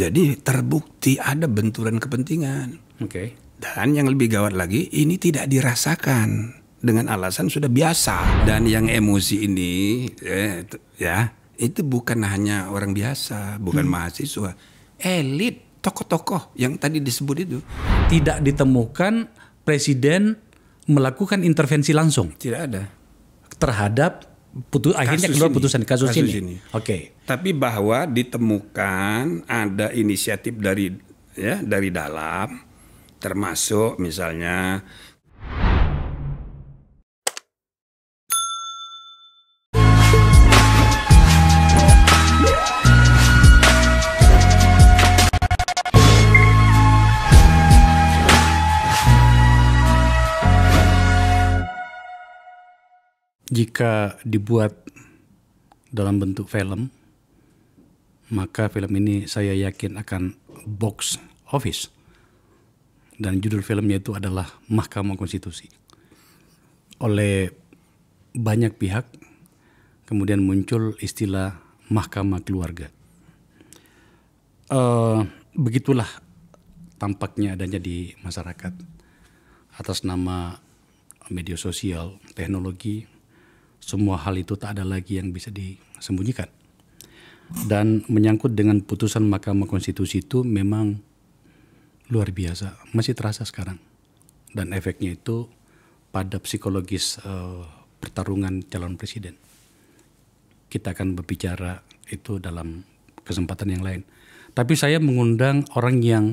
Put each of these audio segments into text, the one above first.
Jadi terbukti ada benturan kepentingan. Oke. Okay. Dan yang lebih gawat lagi, ini tidak dirasakan dengan alasan sudah biasa. Dan yang emosi ini, eh, ya itu bukan hanya orang biasa, bukan hmm. mahasiswa, elit, tokoh-tokoh yang tadi disebut itu. Tidak ditemukan presiden melakukan intervensi langsung. Tidak ada terhadap putus kasus akhirnya keluar ini, putusan kasus, kasus ini. ini. Oke. Okay. Tapi bahwa ditemukan ada inisiatif dari ya dari dalam termasuk misalnya jika dibuat dalam bentuk film, maka film ini saya yakin akan box office. Dan judul filmnya itu adalah Mahkamah Konstitusi. Oleh banyak pihak, kemudian muncul istilah Mahkamah Keluarga. Uh, begitulah tampaknya adanya di masyarakat atas nama media sosial, teknologi, semua hal itu tak ada lagi yang bisa disembunyikan. Dan menyangkut dengan putusan Mahkamah Konstitusi itu memang luar biasa, masih terasa sekarang. Dan efeknya itu pada psikologis uh, pertarungan calon presiden. Kita akan berbicara itu dalam kesempatan yang lain. Tapi saya mengundang orang yang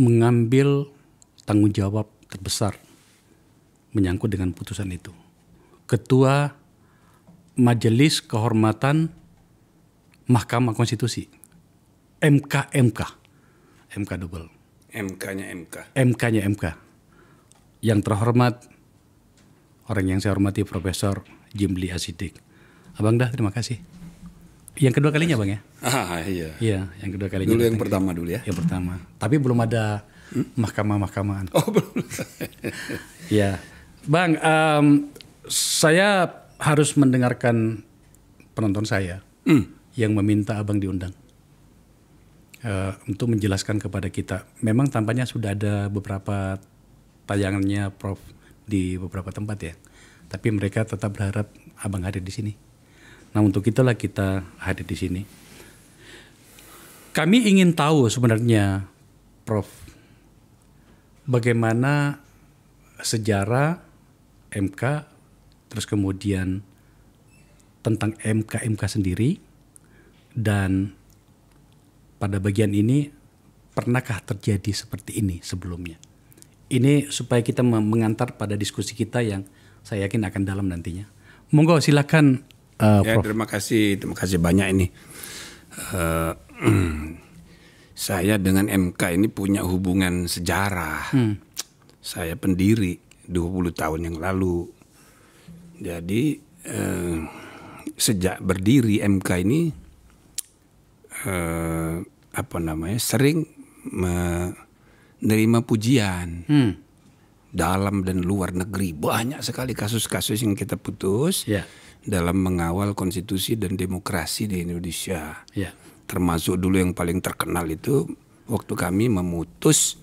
mengambil tanggung jawab terbesar menyangkut dengan putusan itu Ketua Majelis Kehormatan Mahkamah Konstitusi. MK MK. MK double. MK-nya MK. MK-nya MK. Yang terhormat orang yang saya hormati Profesor Jimli Asidik. Abang dah terima kasih. Yang kedua kalinya bang ya? Ah iya. Iya yang kedua kalinya. Dulu yang datang. pertama dulu ya? Yang pertama. Tapi belum ada mahkamah-mahkamahan. Hmm? Oh belum. ya, bang. Um, saya harus mendengarkan penonton saya mm. yang meminta abang diundang uh, untuk menjelaskan kepada kita. Memang tampaknya sudah ada beberapa tayangannya Prof di beberapa tempat ya, tapi mereka tetap berharap abang hadir di sini. Nah untuk itulah kita hadir di sini. Kami ingin tahu sebenarnya, Prof, bagaimana sejarah MK terus kemudian tentang MK MK sendiri dan pada bagian ini pernahkah terjadi seperti ini sebelumnya? Ini supaya kita mengantar pada diskusi kita yang saya yakin akan dalam nantinya. Monggo silakan. Uh, ya, Terima kasih, terima kasih banyak ini. Uh, saya dengan MK ini punya hubungan sejarah. Hmm. Saya pendiri 20 tahun yang lalu jadi eh, sejak berdiri MK ini eh, apa namanya sering menerima pujian hmm. dalam dan luar negeri banyak sekali kasus-kasus yang kita putus yeah. dalam mengawal konstitusi dan demokrasi di Indonesia. Yeah. Termasuk dulu yang paling terkenal itu waktu kami memutus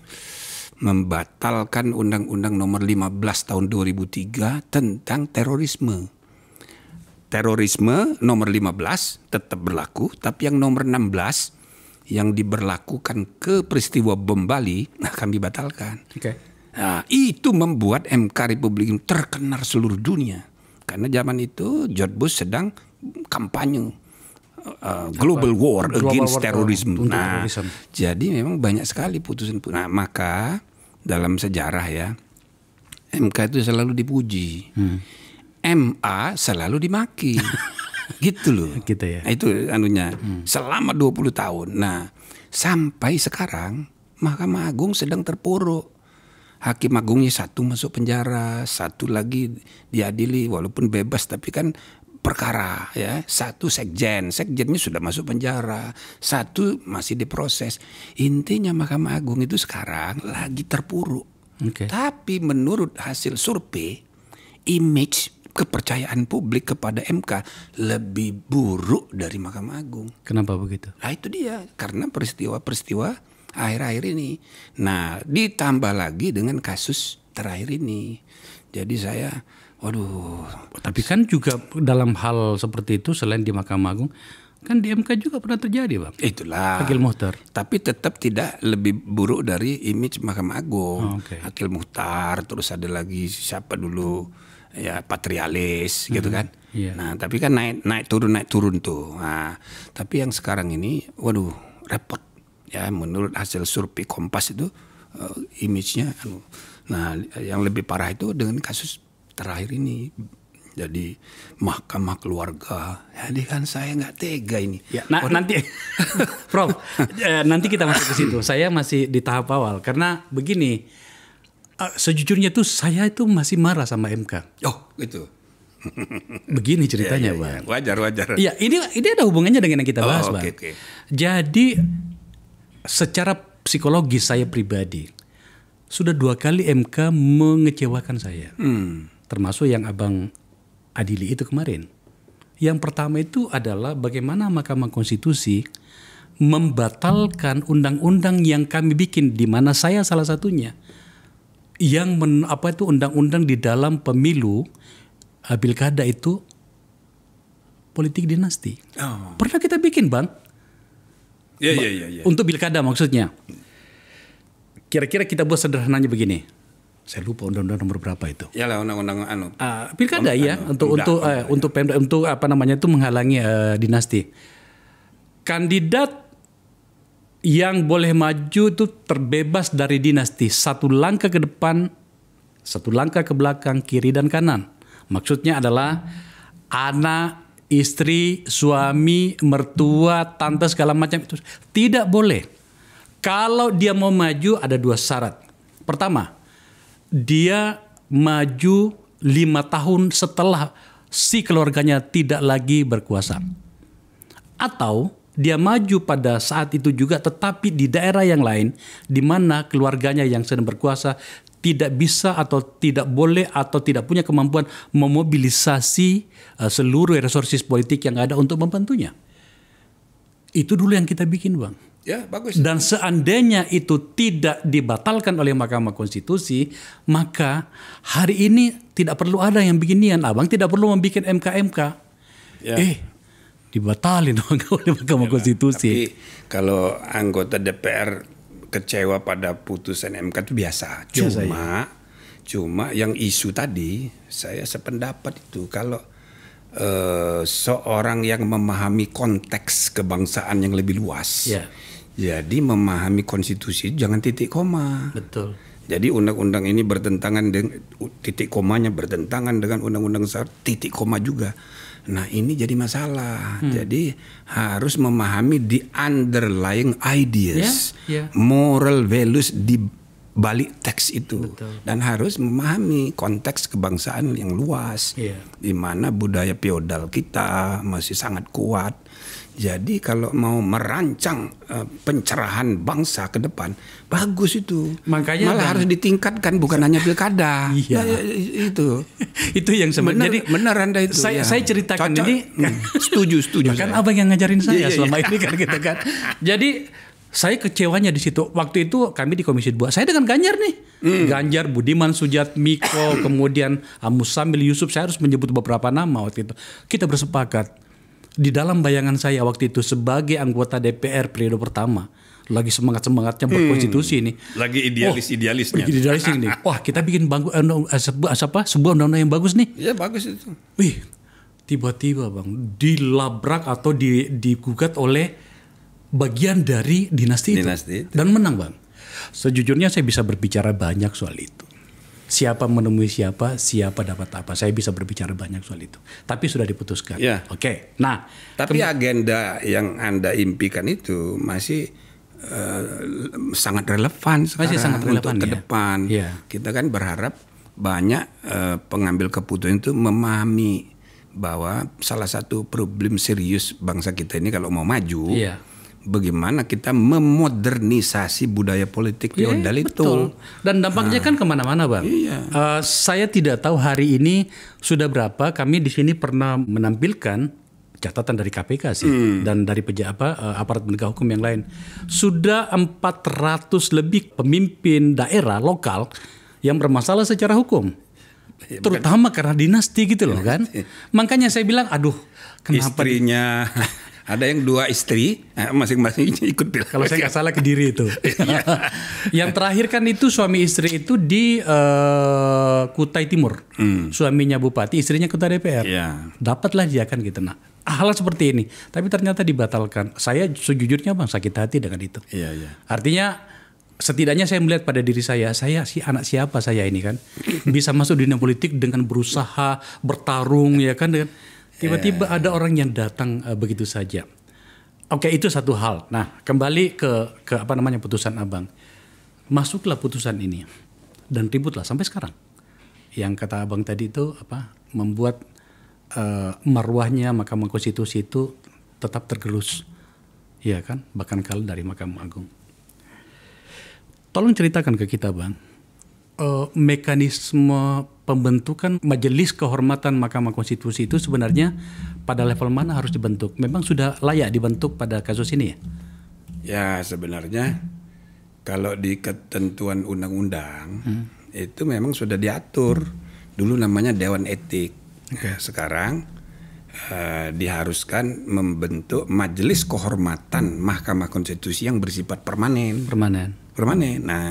membatalkan Undang-Undang Nomor 15 Tahun 2003 tentang terorisme. Terorisme nomor 15 tetap berlaku, tapi yang nomor 16 yang diberlakukan ke peristiwa bom Bali nah kami batalkan. Okay. Nah, itu membuat MK Republik ini terkenal seluruh dunia. Karena zaman itu George Bush sedang kampanye uh, global war global against war terrorism. Nah, jadi memang banyak sekali putusan. Nah, maka dalam sejarah ya MK itu selalu dipuji hmm. MA selalu dimaki gitu loh gitu ya nah, itu anunya hmm. selama 20 tahun nah sampai sekarang Mahkamah Agung sedang terpuruk hakim agungnya satu masuk penjara, satu lagi diadili walaupun bebas tapi kan perkara ya satu sekjen sekjennya sudah masuk penjara satu masih diproses intinya Mahkamah Agung itu sekarang lagi terpuruk okay. tapi menurut hasil survei image kepercayaan publik kepada MK lebih buruk dari Mahkamah Agung kenapa begitu nah itu dia karena peristiwa-peristiwa akhir-akhir ini nah ditambah lagi dengan kasus terakhir ini jadi saya Waduh, tapi kan juga dalam hal seperti itu selain di Mahkamah Agung kan di MK juga pernah terjadi, Bang. Itulah. Hakil Muhtar. Tapi tetap tidak lebih buruk dari image Mahkamah Agung. Oh, okay. Hakil Muhtar, terus ada lagi siapa dulu? Ya, patrialis gitu hmm. gitu kan. Yeah. Nah, tapi kan naik naik turun naik turun tuh. Nah, tapi yang sekarang ini waduh, repot. Ya, menurut hasil survei Kompas itu uh, image-nya anu. Nah, yang lebih parah itu dengan kasus terakhir ini jadi mahkamah keluarga. Jadi kan saya nggak tega ini. Ya, nah, Orang... nanti, Prof, ya, nanti kita masuk ke situ. Saya masih di tahap awal karena begini, eh, sejujurnya tuh saya itu masih marah sama MK. Oh, gitu. begini ya, ceritanya, ya, ya, bang. wajar, wajar. Iya, ini ini ada hubungannya dengan yang kita bahas, oh, okay, bang. Okay. Jadi secara psikologis saya pribadi sudah dua kali MK mengecewakan saya. Hmm termasuk yang Abang adili itu kemarin. Yang pertama itu adalah bagaimana Mahkamah Konstitusi membatalkan undang-undang yang kami bikin di mana saya salah satunya yang men, apa itu undang-undang di dalam pemilu eh, pilkada itu politik dinasti. Oh. Pernah kita bikin, Bang? Ya, ya, ya, ya. Untuk pilkada maksudnya. Kira-kira kita buat sederhananya begini saya lupa undang-undang nomor berapa itu. Ya lah undang-undang anu. Uh, pilkada undang, ya anu, untuk undang, untuk anu, uh, untuk Pemda untuk apa namanya itu menghalangi uh, dinasti. Kandidat yang boleh maju itu terbebas dari dinasti satu langkah ke depan, satu langkah ke belakang, kiri dan kanan. Maksudnya adalah anak, istri, suami, mertua, tante segala macam itu tidak boleh. Kalau dia mau maju ada dua syarat. Pertama, dia maju lima tahun setelah si keluarganya tidak lagi berkuasa. Atau dia maju pada saat itu juga tetapi di daerah yang lain di mana keluarganya yang sedang berkuasa tidak bisa atau tidak boleh atau tidak punya kemampuan memobilisasi eh, seluruh resources politik yang ada untuk membantunya. Itu dulu yang kita bikin, Bang. Ya, bagus. Dan seandainya itu tidak dibatalkan oleh Mahkamah Konstitusi, maka hari ini tidak perlu ada yang beginian. Abang tidak perlu membuat MKMK. Ya. Eh, dibatalin oleh Mahkamah ya, Konstitusi. Tapi kalau anggota DPR kecewa pada putusan MK itu biasa. Cuma ya? cuma yang isu tadi saya sependapat itu kalau uh, seorang yang memahami konteks kebangsaan yang lebih luas. Yeah jadi memahami konstitusi jangan titik koma. Betul. Jadi undang-undang ini bertentangan dengan titik komanya bertentangan dengan undang-undang besar titik koma juga. Nah ini jadi masalah. Hmm. Jadi harus memahami the underlying ideas, yeah, yeah. moral values di balik teks itu Betul. dan harus memahami konteks kebangsaan yang luas yeah. di mana budaya feodal kita masih sangat kuat jadi kalau mau merancang uh, pencerahan bangsa ke depan, bagus itu. Makanya malah kan, harus ditingkatkan bukan hanya pilkada. Iya. Nah, itu. itu yang sebenarnya. Jadi benar Anda itu. Saya, ya. saya ceritakan Cocok. ini hmm. setuju setuju. Kan abang yang ngajarin saya iya, iya selama iya. ini kan kita gitu kan. Jadi saya kecewanya di situ. Waktu itu kami di Komisi 2. Saya dengan Ganjar nih. Hmm. Ganjar, Budiman Sujat, Miko, kemudian Amusamil Yusuf. Saya harus menyebut beberapa nama waktu itu. Kita bersepakat di dalam bayangan saya waktu itu sebagai anggota DPR periode pertama lagi semangat semangatnya hmm. berkonstitusi hmm. ini lagi idealis oh, idealisnya idealis ini wah kita bikin bangku eh, eh, sebuah eh, apa sebuah undang-undang yang bagus nih ya bagus itu wih tiba-tiba bang dilabrak atau di, digugat oleh bagian dari dinasti, dinasti itu. itu dan menang bang sejujurnya saya bisa berbicara banyak soal itu siapa menemui siapa, siapa dapat apa. Saya bisa berbicara banyak soal itu. Tapi sudah diputuskan. Ya. Oke. Okay. Nah, tapi agenda yang Anda impikan itu masih uh, sangat relevan sekarang masih sangat relevan untuk ke ya. depan. Ya. Kita kan berharap banyak uh, pengambil keputusan itu memahami bahwa salah satu problem serius bangsa kita ini kalau mau maju ya bagaimana kita memodernisasi budaya politik feodal iya, yeah, itu. Dan dampaknya nah, kan kemana-mana, bang. Iya. Uh, saya tidak tahu hari ini sudah berapa. Kami di sini pernah menampilkan catatan dari KPK sih hmm. dan dari peja apa uh, aparat penegak hukum yang lain sudah 400 lebih pemimpin daerah lokal yang bermasalah secara hukum iya, terutama karena dinasti gitu loh iya, kan makanya saya bilang aduh kenapa istrinya ada yang dua istri eh, masing-masing ikut pilkada. Kalau saya nggak salah ke diri itu. Iya. yang terakhir kan itu suami istri itu di uh, Kutai Timur, hmm. suaminya bupati, istrinya ketua DPR. Ya. Dapatlah dia kan gitu nah. Hal seperti ini, tapi ternyata dibatalkan. Saya sejujurnya bang sakit hati dengan itu. Iya iya. Artinya setidaknya saya melihat pada diri saya, saya si anak siapa saya ini kan bisa masuk dunia politik dengan berusaha bertarung ya kan dengan Tiba-tiba yeah. ada orang yang datang uh, begitu saja. Oke, itu satu hal. Nah, kembali ke ke apa namanya putusan Abang. Masuklah putusan ini dan ributlah sampai sekarang. Yang kata Abang tadi itu apa? membuat uh, marwahnya Mahkamah Konstitusi itu tetap tergerus. Iya kan? Bahkan kalau dari Mahkamah Agung. Tolong ceritakan ke kita, Bang uh, mekanisme pembentukan majelis kehormatan Mahkamah Konstitusi itu sebenarnya pada level mana harus dibentuk? Memang sudah layak dibentuk pada kasus ini ya? Ya sebenarnya kalau di ketentuan undang-undang hmm. itu memang sudah diatur dulu namanya Dewan Etik. Okay. Ya, sekarang uh, diharuskan membentuk majelis kehormatan Mahkamah Konstitusi yang bersifat permanen. Permanen. Permanen. Nah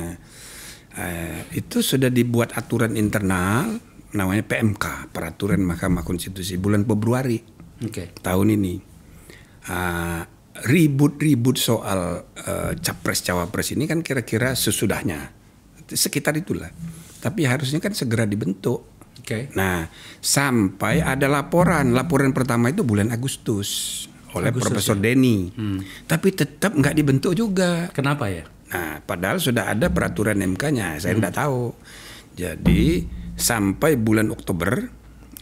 eh, itu sudah dibuat aturan internal namanya PMK Peraturan Mahkamah Konstitusi bulan Februari okay. tahun ini ribut ah, ribut-ribut soal uh, eh, capres cawapres ini kan kira-kira sesudahnya sekitar itulah tapi harusnya kan segera dibentuk okay. nah sampai hmm. ada laporan laporan pertama itu bulan Agustus oleh Agustus Profesor ya? Denny hmm. tapi tetap nggak dibentuk juga kenapa ya Nah, padahal sudah ada peraturan MK-nya, saya hmm. tidak hmm. tahu. Jadi sampai bulan Oktober,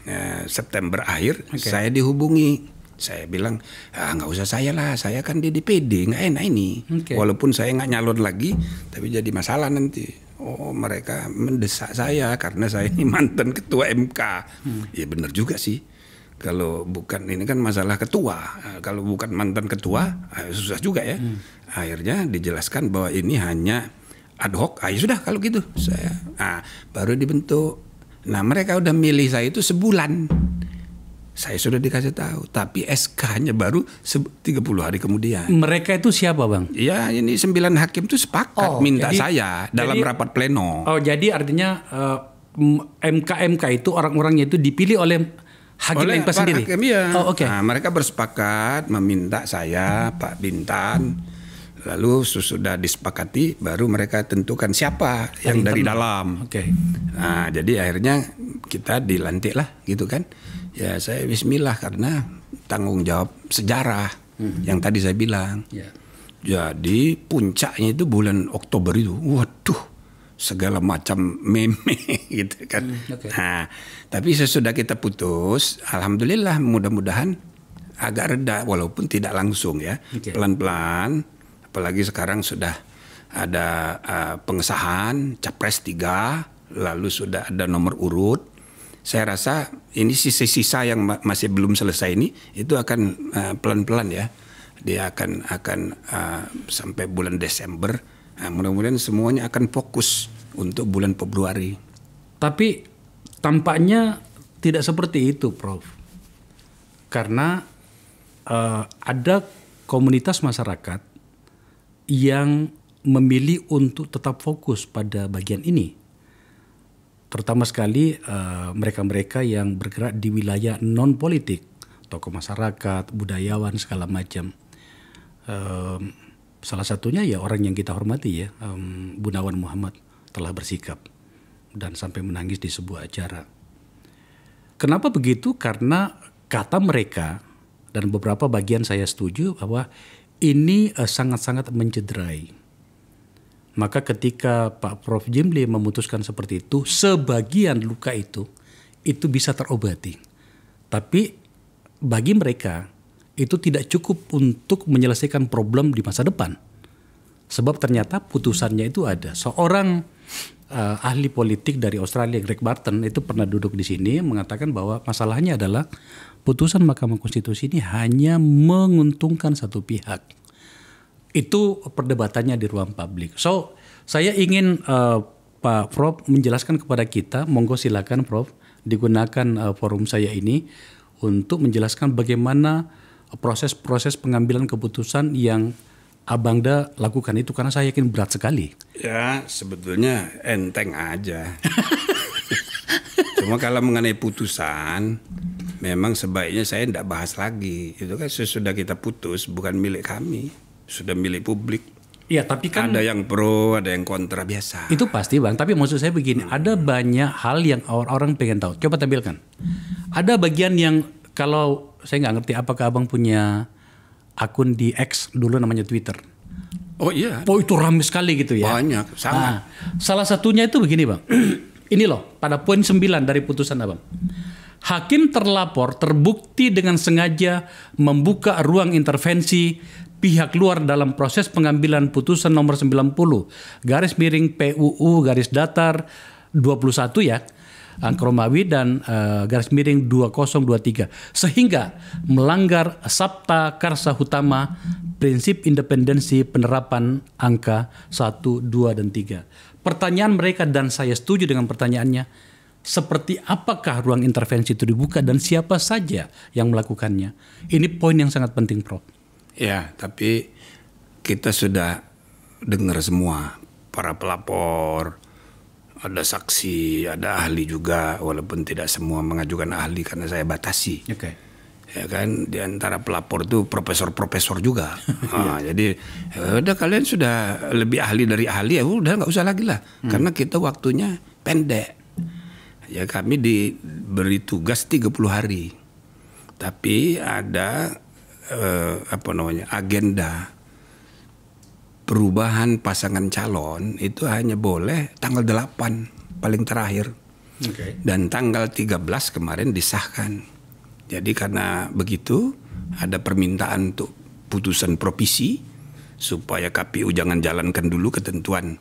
eh, September akhir, okay. saya dihubungi. Saya bilang, ah nggak usah saya lah, saya kan di DPD, nggak enak ini. Okay. Walaupun saya nggak nyalon lagi, tapi jadi masalah nanti. Oh mereka mendesak saya karena saya ini mantan ketua MK. Hmm. Ya benar juga sih kalau bukan ini kan masalah ketua. Eh, kalau bukan mantan ketua hmm. Eh, susah juga ya. Hmm. Akhirnya dijelaskan bahwa ini hanya ad hoc. Ayo ah, ya sudah kalau gitu saya. Nah, baru dibentuk. Nah, mereka udah milih saya itu sebulan. Saya sudah dikasih tahu, tapi SK-nya baru 30 hari kemudian. Mereka itu siapa, Bang? Ya, ini sembilan hakim itu sepakat oh, minta jadi, saya dalam jadi, rapat pleno. Oh, jadi artinya uh, eh, MKMK MK itu orang-orangnya itu dipilih oleh Hakim oleh MK Pak sendiri. Hakim ya. Oh, okay. nah, mereka bersepakat meminta saya Pak Bintan lalu sudah disepakati baru mereka tentukan siapa yang dari dalam. Oke. Okay. Nah, jadi akhirnya kita dilantik lah gitu kan. Ya saya bismillah karena tanggung jawab sejarah hmm. yang tadi saya bilang. Yeah. Jadi puncaknya itu bulan Oktober itu. Waduh segala macam meme gitu kan. Hmm, okay. Nah, tapi sesudah kita putus, alhamdulillah mudah-mudahan agak reda walaupun tidak langsung ya. Pelan-pelan okay. apalagi sekarang sudah ada uh, pengesahan capres tiga lalu sudah ada nomor urut. Saya rasa ini sisa-sisa yang ma masih belum selesai ini itu akan eh, pelan-pelan uh, ya. Dia akan akan uh, sampai bulan Desember Nah, mudah-mudahan semuanya akan fokus untuk bulan Februari. Tapi tampaknya tidak seperti itu, Prof. Karena uh, ada komunitas masyarakat yang memilih untuk tetap fokus pada bagian ini. Terutama sekali eh, mereka-mereka uh, yang bergerak di wilayah non politik, tokoh masyarakat, budayawan segala macam. Uh, Salah satunya ya orang yang kita hormati ya, um, Bunawan Muhammad telah bersikap dan sampai menangis di sebuah acara. Kenapa begitu? Karena kata mereka dan beberapa bagian saya setuju bahwa ini sangat eh, sangat-sangat mencederai. Maka ketika Pak Prof. Jimli memutuskan seperti itu, sebagian luka itu itu bisa terobati. Tapi bagi mereka itu tidak cukup untuk menyelesaikan problem di masa depan. Sebab ternyata putusannya itu ada. Seorang uh, ahli politik dari Australia Greg Barton itu pernah duduk di sini mengatakan bahwa masalahnya adalah putusan Mahkamah Konstitusi ini hanya menguntungkan satu pihak. Itu perdebatannya di ruang publik. So, saya ingin uh, Pak Prof menjelaskan kepada kita, monggo silakan Prof digunakan uh, forum saya ini untuk menjelaskan bagaimana proses-proses pengambilan keputusan yang Abangda lakukan itu karena saya yakin berat sekali. Ya, sebetulnya enteng aja. Cuma kalau mengenai putusan, memang sebaiknya saya tidak bahas lagi. Itu kan sesudah kita putus, bukan milik kami, sudah milik publik. Iya tapi kan ada yang pro, ada yang kontra biasa. Itu pasti, Bang. Tapi maksud saya begini, hmm. ada banyak hal yang orang-orang pengen tahu. Coba tampilkan. Ada bagian yang kalau saya nggak ngerti apakah abang punya akun di X dulu namanya Twitter. Oh iya. Oh itu ramai sekali gitu ya. Banyak, ah, sangat. Nah, salah satunya itu begini bang. Ini loh, pada poin 9 dari putusan abang. Hakim terlapor terbukti dengan sengaja membuka ruang intervensi pihak luar dalam proses pengambilan putusan nomor 90 garis miring PUU garis datar 21 ya Romawi dan uh, garis miring 2023 sehingga melanggar sabta karsa utama prinsip independensi penerapan angka 1, 2 dan 3. Pertanyaan mereka dan saya setuju dengan pertanyaannya seperti apakah ruang intervensi itu dibuka dan siapa saja yang melakukannya. Ini poin yang sangat penting Prof. Ya, tapi kita sudah dengar semua para pelapor, ada saksi, ada ahli juga, walaupun tidak semua mengajukan ahli karena saya batasi. Okay. Ya kan, di antara pelapor itu profesor-profesor juga. nah, jadi ya udah kalian sudah lebih ahli dari ahli ya udah nggak usah lagi lah, hmm. karena kita waktunya pendek. Ya kami diberi tugas 30 hari, tapi ada eh, apa namanya agenda perubahan pasangan calon itu hanya boleh tanggal 8 paling terakhir. Okay. Dan tanggal 13 kemarin disahkan. Jadi karena begitu ada permintaan untuk putusan provisi supaya KPU jangan jalankan dulu ketentuan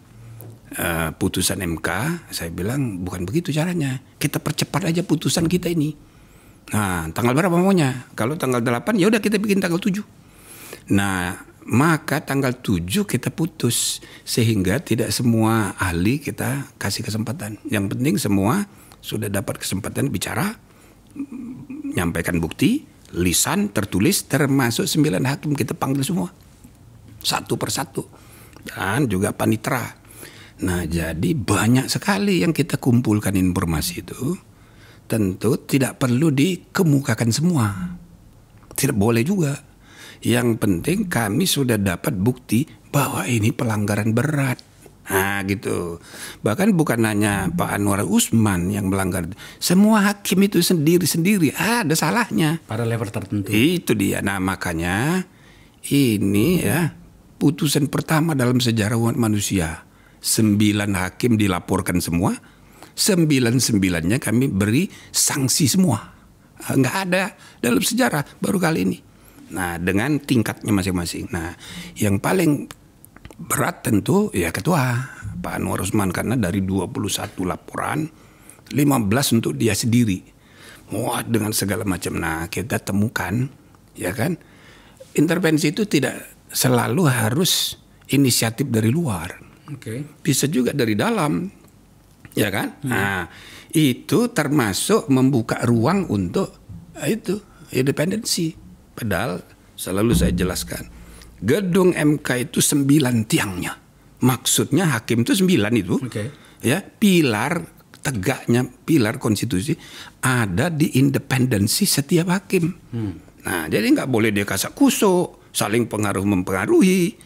uh, putusan MK. Saya bilang bukan begitu caranya. Kita percepat aja putusan kita ini. Nah, tanggal berapa maunya? Kalau tanggal 8 ya udah kita bikin tanggal 7. Nah, maka tanggal 7 kita putus sehingga tidak semua ahli kita kasih kesempatan. Yang penting semua sudah dapat kesempatan bicara, menyampaikan bukti, lisan, tertulis termasuk 9 hakim kita panggil semua. Satu persatu. Dan juga panitra. Nah, jadi banyak sekali yang kita kumpulkan informasi itu tentu tidak perlu dikemukakan semua. Tidak boleh juga yang penting kami sudah dapat bukti bahwa ini pelanggaran berat. Nah gitu. Bahkan bukan hanya Pak Anwar Usman yang melanggar. Semua hakim itu sendiri-sendiri ada salahnya. Pada level tertentu. Itu dia. Nah makanya ini ya putusan pertama dalam sejarah umat manusia. Sembilan hakim dilaporkan semua. Sembilan-sembilannya kami beri sanksi semua. Enggak ada dalam sejarah baru kali ini. Nah, dengan tingkatnya masing-masing. Nah, yang paling berat tentu ya ketua Pak Anwar Usman karena dari 21 laporan 15 untuk dia sendiri. Wah, dengan segala macam. Nah, kita temukan ya kan intervensi itu tidak selalu harus inisiatif dari luar. Okay. Bisa juga dari dalam, ya kan? Hmm. Nah, itu termasuk membuka ruang untuk eh, itu independensi. Padahal selalu saya jelaskan. Gedung MK itu sembilan tiangnya. Maksudnya hakim itu sembilan itu. Okay. Ya, pilar tegaknya pilar konstitusi ada di independensi setiap hakim. Hmm. Nah, jadi nggak boleh dia kasak kusuk, saling pengaruh mempengaruhi,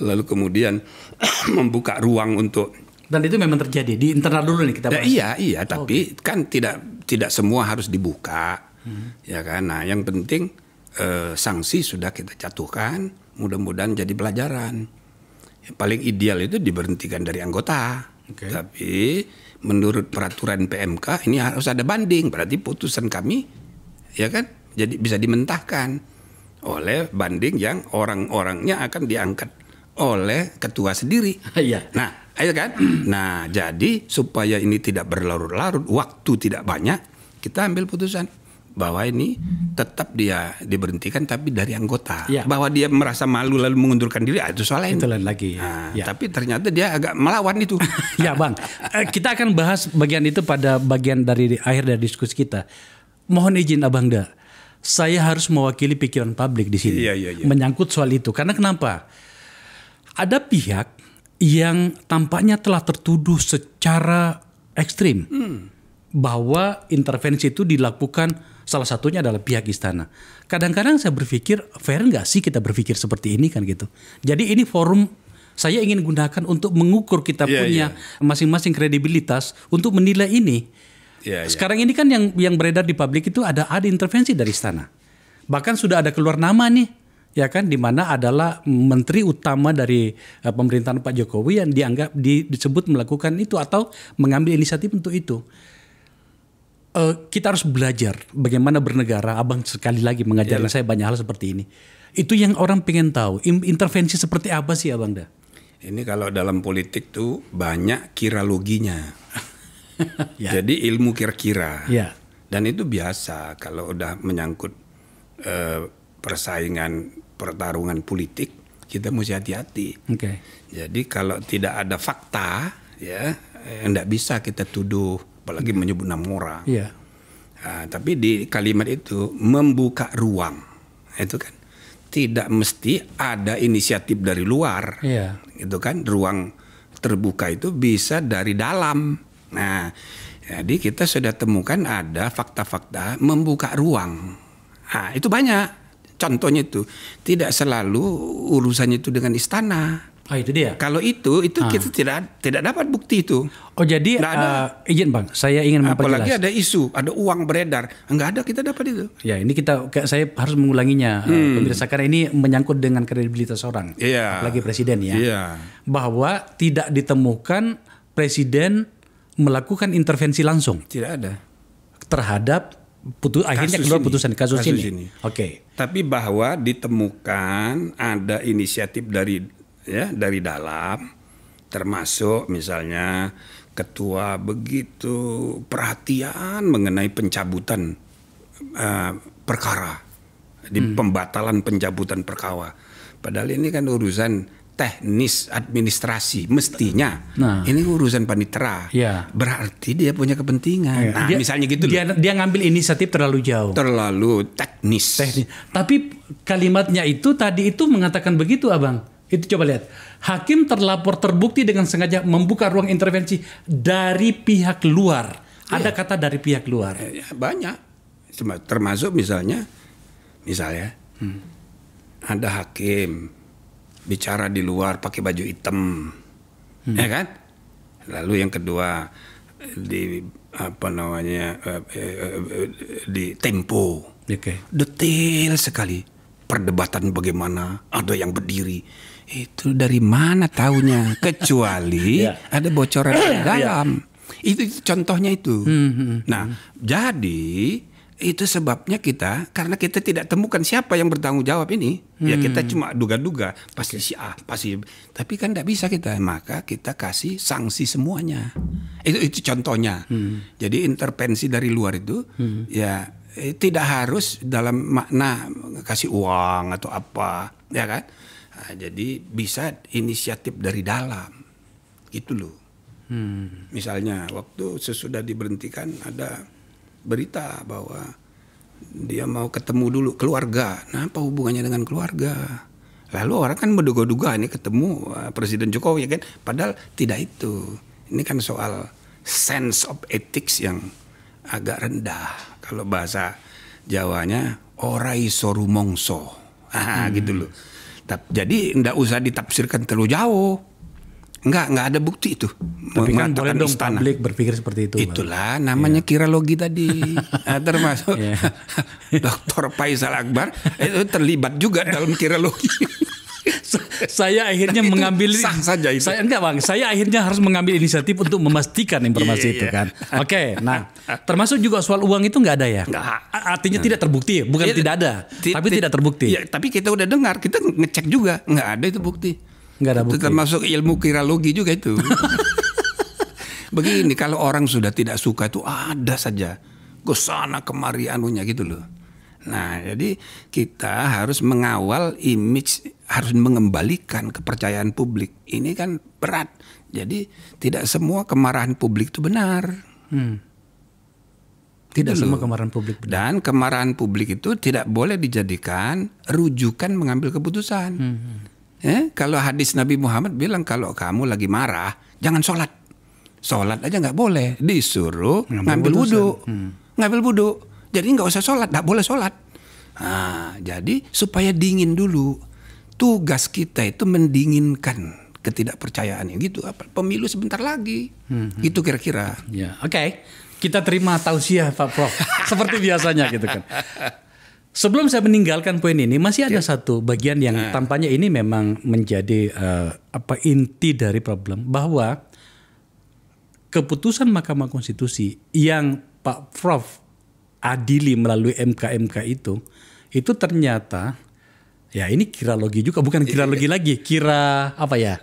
lalu kemudian membuka ruang untuk dan itu memang terjadi di internal dulu nih kita. Nah, iya, iya, tapi oh, okay. kan tidak tidak semua harus dibuka. Hmm. Ya kan. Nah, yang penting eh, sanksi sudah kita jatuhkan, mudah-mudahan jadi pelajaran. Yang paling ideal itu diberhentikan dari anggota. Okay. Tapi menurut peraturan PMK ini harus ada banding, berarti putusan kami ya kan jadi bisa dimentahkan oleh banding yang orang-orangnya akan diangkat oleh ketua sendiri. Iya. nah, ayo kan? nah, jadi supaya ini tidak berlarut-larut, waktu tidak banyak, kita ambil putusan bahwa ini tetap dia diberhentikan tapi dari anggota ya. bahwa dia merasa malu lalu mengundurkan diri ah, itu soal lain itu lain lagi ya. Nah, ya. tapi ternyata dia agak melawan itu ya bang eh, kita akan bahas bagian itu pada bagian dari akhir dari diskusi kita mohon izin abang da saya harus mewakili pikiran publik di sini ya, ya, ya. menyangkut soal itu karena kenapa ada pihak yang tampaknya telah tertuduh secara ekstrim hmm. bahwa intervensi itu dilakukan Salah satunya adalah pihak istana. Kadang-kadang saya berpikir fair nggak sih kita berpikir seperti ini kan gitu. Jadi ini forum saya ingin gunakan untuk mengukur kita yeah, punya iya. masing-masing yeah. kredibilitas untuk menilai ini. Yeah, iya. Sekarang ini kan yang yang beredar di publik itu ada ada intervensi dari istana. Bahkan sudah ada keluar nama nih ya kan di mana adalah menteri utama dari eh, pemerintahan Pak Jokowi yang dianggap di, disebut melakukan itu atau mengambil inisiatif untuk itu uh, kita harus belajar bagaimana bernegara. Abang sekali lagi mengajarkan yeah. saya banyak hal seperti ini. Itu yang orang pengen tahu. Intervensi seperti apa sih abang dah? Ini kalau dalam politik tuh banyak kiraloginya. yeah. Jadi ilmu kira-kira. Ya. Dan itu biasa kalau udah menyangkut uh, persaingan pertarungan politik kita mesti hati-hati. Okay. Jadi kalau tidak ada fakta ya, tidak eh, bisa kita tuduh apalagi menyebut nama orang. Iya. Nah, tapi di kalimat itu membuka ruang, itu kan tidak mesti ada inisiatif dari luar, iya. itu kan ruang terbuka itu bisa dari dalam. Nah, jadi kita sudah temukan ada fakta-fakta membuka ruang. Nah, itu banyak. Contohnya itu tidak selalu urusannya itu dengan istana Ah itu dia. Kalau itu itu ah. kita tidak tidak dapat bukti itu. Oh jadi ada. Ah, izin bang, saya ingin memperjelas. Apalagi ada isu, ada uang beredar, enggak ada kita dapat itu. Ya ini kita saya harus mengulanginya eh, hmm. pemirsa karena ini menyangkut dengan kredibilitas orang, yeah. apalagi presiden ya, yeah. bahwa tidak ditemukan presiden melakukan intervensi langsung. Tidak ada terhadap putus kasus akhirnya keluar putusan kasus, kasus ini. ini. Oke. Okay. Tapi bahwa ditemukan ada inisiatif dari ya dari dalam termasuk misalnya ketua begitu perhatian mengenai pencabutan uh, perkara di hmm. pembatalan pencabutan perkara padahal ini kan urusan teknis administrasi mestinya nah. ini urusan panitera ya. berarti dia punya kepentingan ya. nah dia, misalnya gitu dia, dia ngambil inisiatif terlalu jauh terlalu teknis. teknis tapi kalimatnya itu tadi itu mengatakan begitu abang itu coba lihat. Hakim terlapor terbukti dengan sengaja membuka ruang intervensi dari pihak luar. Ada iya. kata dari pihak luar. Eh, ya, banyak. Termasuk misalnya, misalnya hmm. ada hakim bicara di luar pakai baju hitam, hmm. ya kan? Lalu yang kedua di apa namanya eh, eh, di tempo, okay. detail sekali perdebatan bagaimana ada yang berdiri itu dari mana taunya kecuali yeah. ada bocoran yeah. dalam yeah. itu, itu contohnya itu mm -hmm. nah mm -hmm. jadi itu sebabnya kita karena kita tidak temukan siapa yang bertanggung jawab ini ya, hmm. ya kita cuma duga-duga pasti okay. si A pasti tapi kan tidak bisa kita maka kita kasih sanksi semuanya itu itu contohnya hmm. jadi intervensi dari luar itu hmm. ya eh, tidak harus dalam makna kasih uang atau apa ya kan jadi bisa inisiatif dari dalam gitu loh hmm. misalnya waktu sesudah diberhentikan ada berita bahwa dia mau ketemu dulu keluarga nah apa hubungannya dengan keluarga lalu orang kan menduga-duga ini ketemu eh, Presiden Jokowi ya kan padahal tidak itu ini kan soal sense of ethics yang agak rendah kalau bahasa Jawanya orai sorumongso ah gitu hmm. gitu loh jadi tidak usah ditafsirkan terlalu jauh. Enggak, enggak ada bukti itu. Tapi kan boleh dong istana. publik berpikir seperti itu. Itulah bang. namanya yeah. logi tadi. nah, termasuk yeah. Dr. Faisal Akbar itu terlibat juga dalam logi. saya akhirnya nah, mengambil sah saja itu. Saya enggak Bang, saya akhirnya harus mengambil inisiatif untuk memastikan informasi yeah, itu yeah. kan. Oke, okay, nah termasuk juga soal uang itu nggak ada ya? nggak. Artinya nah. tidak terbukti, bukan ya, tidak ada, tapi tidak terbukti. Ya, iya, iya, tapi kita udah dengar, kita ngecek juga, nggak ada itu bukti. Enggak ada bukti. Itu termasuk ilmu kiralogi juga itu. Begini, kalau orang sudah tidak suka itu ada saja ke sana kemari anunya gitu loh. Nah, jadi kita harus mengawal image harus mengembalikan kepercayaan publik ini kan berat. Jadi tidak semua kemarahan publik itu benar. Hmm. Gitu tidak semua kemarahan publik benar. Dan kemarahan publik itu tidak boleh dijadikan rujukan mengambil keputusan. Hmm. eh, kalau hadis Nabi Muhammad bilang kalau kamu lagi marah jangan sholat, sholat aja nggak boleh, disuruh ngambil, ngambil wudhu, hmm. ngambil wudhu. Jadi nggak usah sholat, nggak boleh sholat. Nah, jadi supaya dingin dulu tugas kita itu mendinginkan ketidakpercayaan yang gitu apa pemilu sebentar lagi hmm, hmm. kira-kira ya oke okay. kita terima tausiah Pak Prof seperti biasanya gitu kan sebelum saya meninggalkan poin ini masih ada yeah. satu bagian yang nah. tampaknya ini memang menjadi uh, apa inti dari problem bahwa keputusan Mahkamah Konstitusi yang Pak Prof adili melalui MK MK itu itu ternyata Ya ini logi juga, bukan kiralogi iya. lagi, kira apa ya?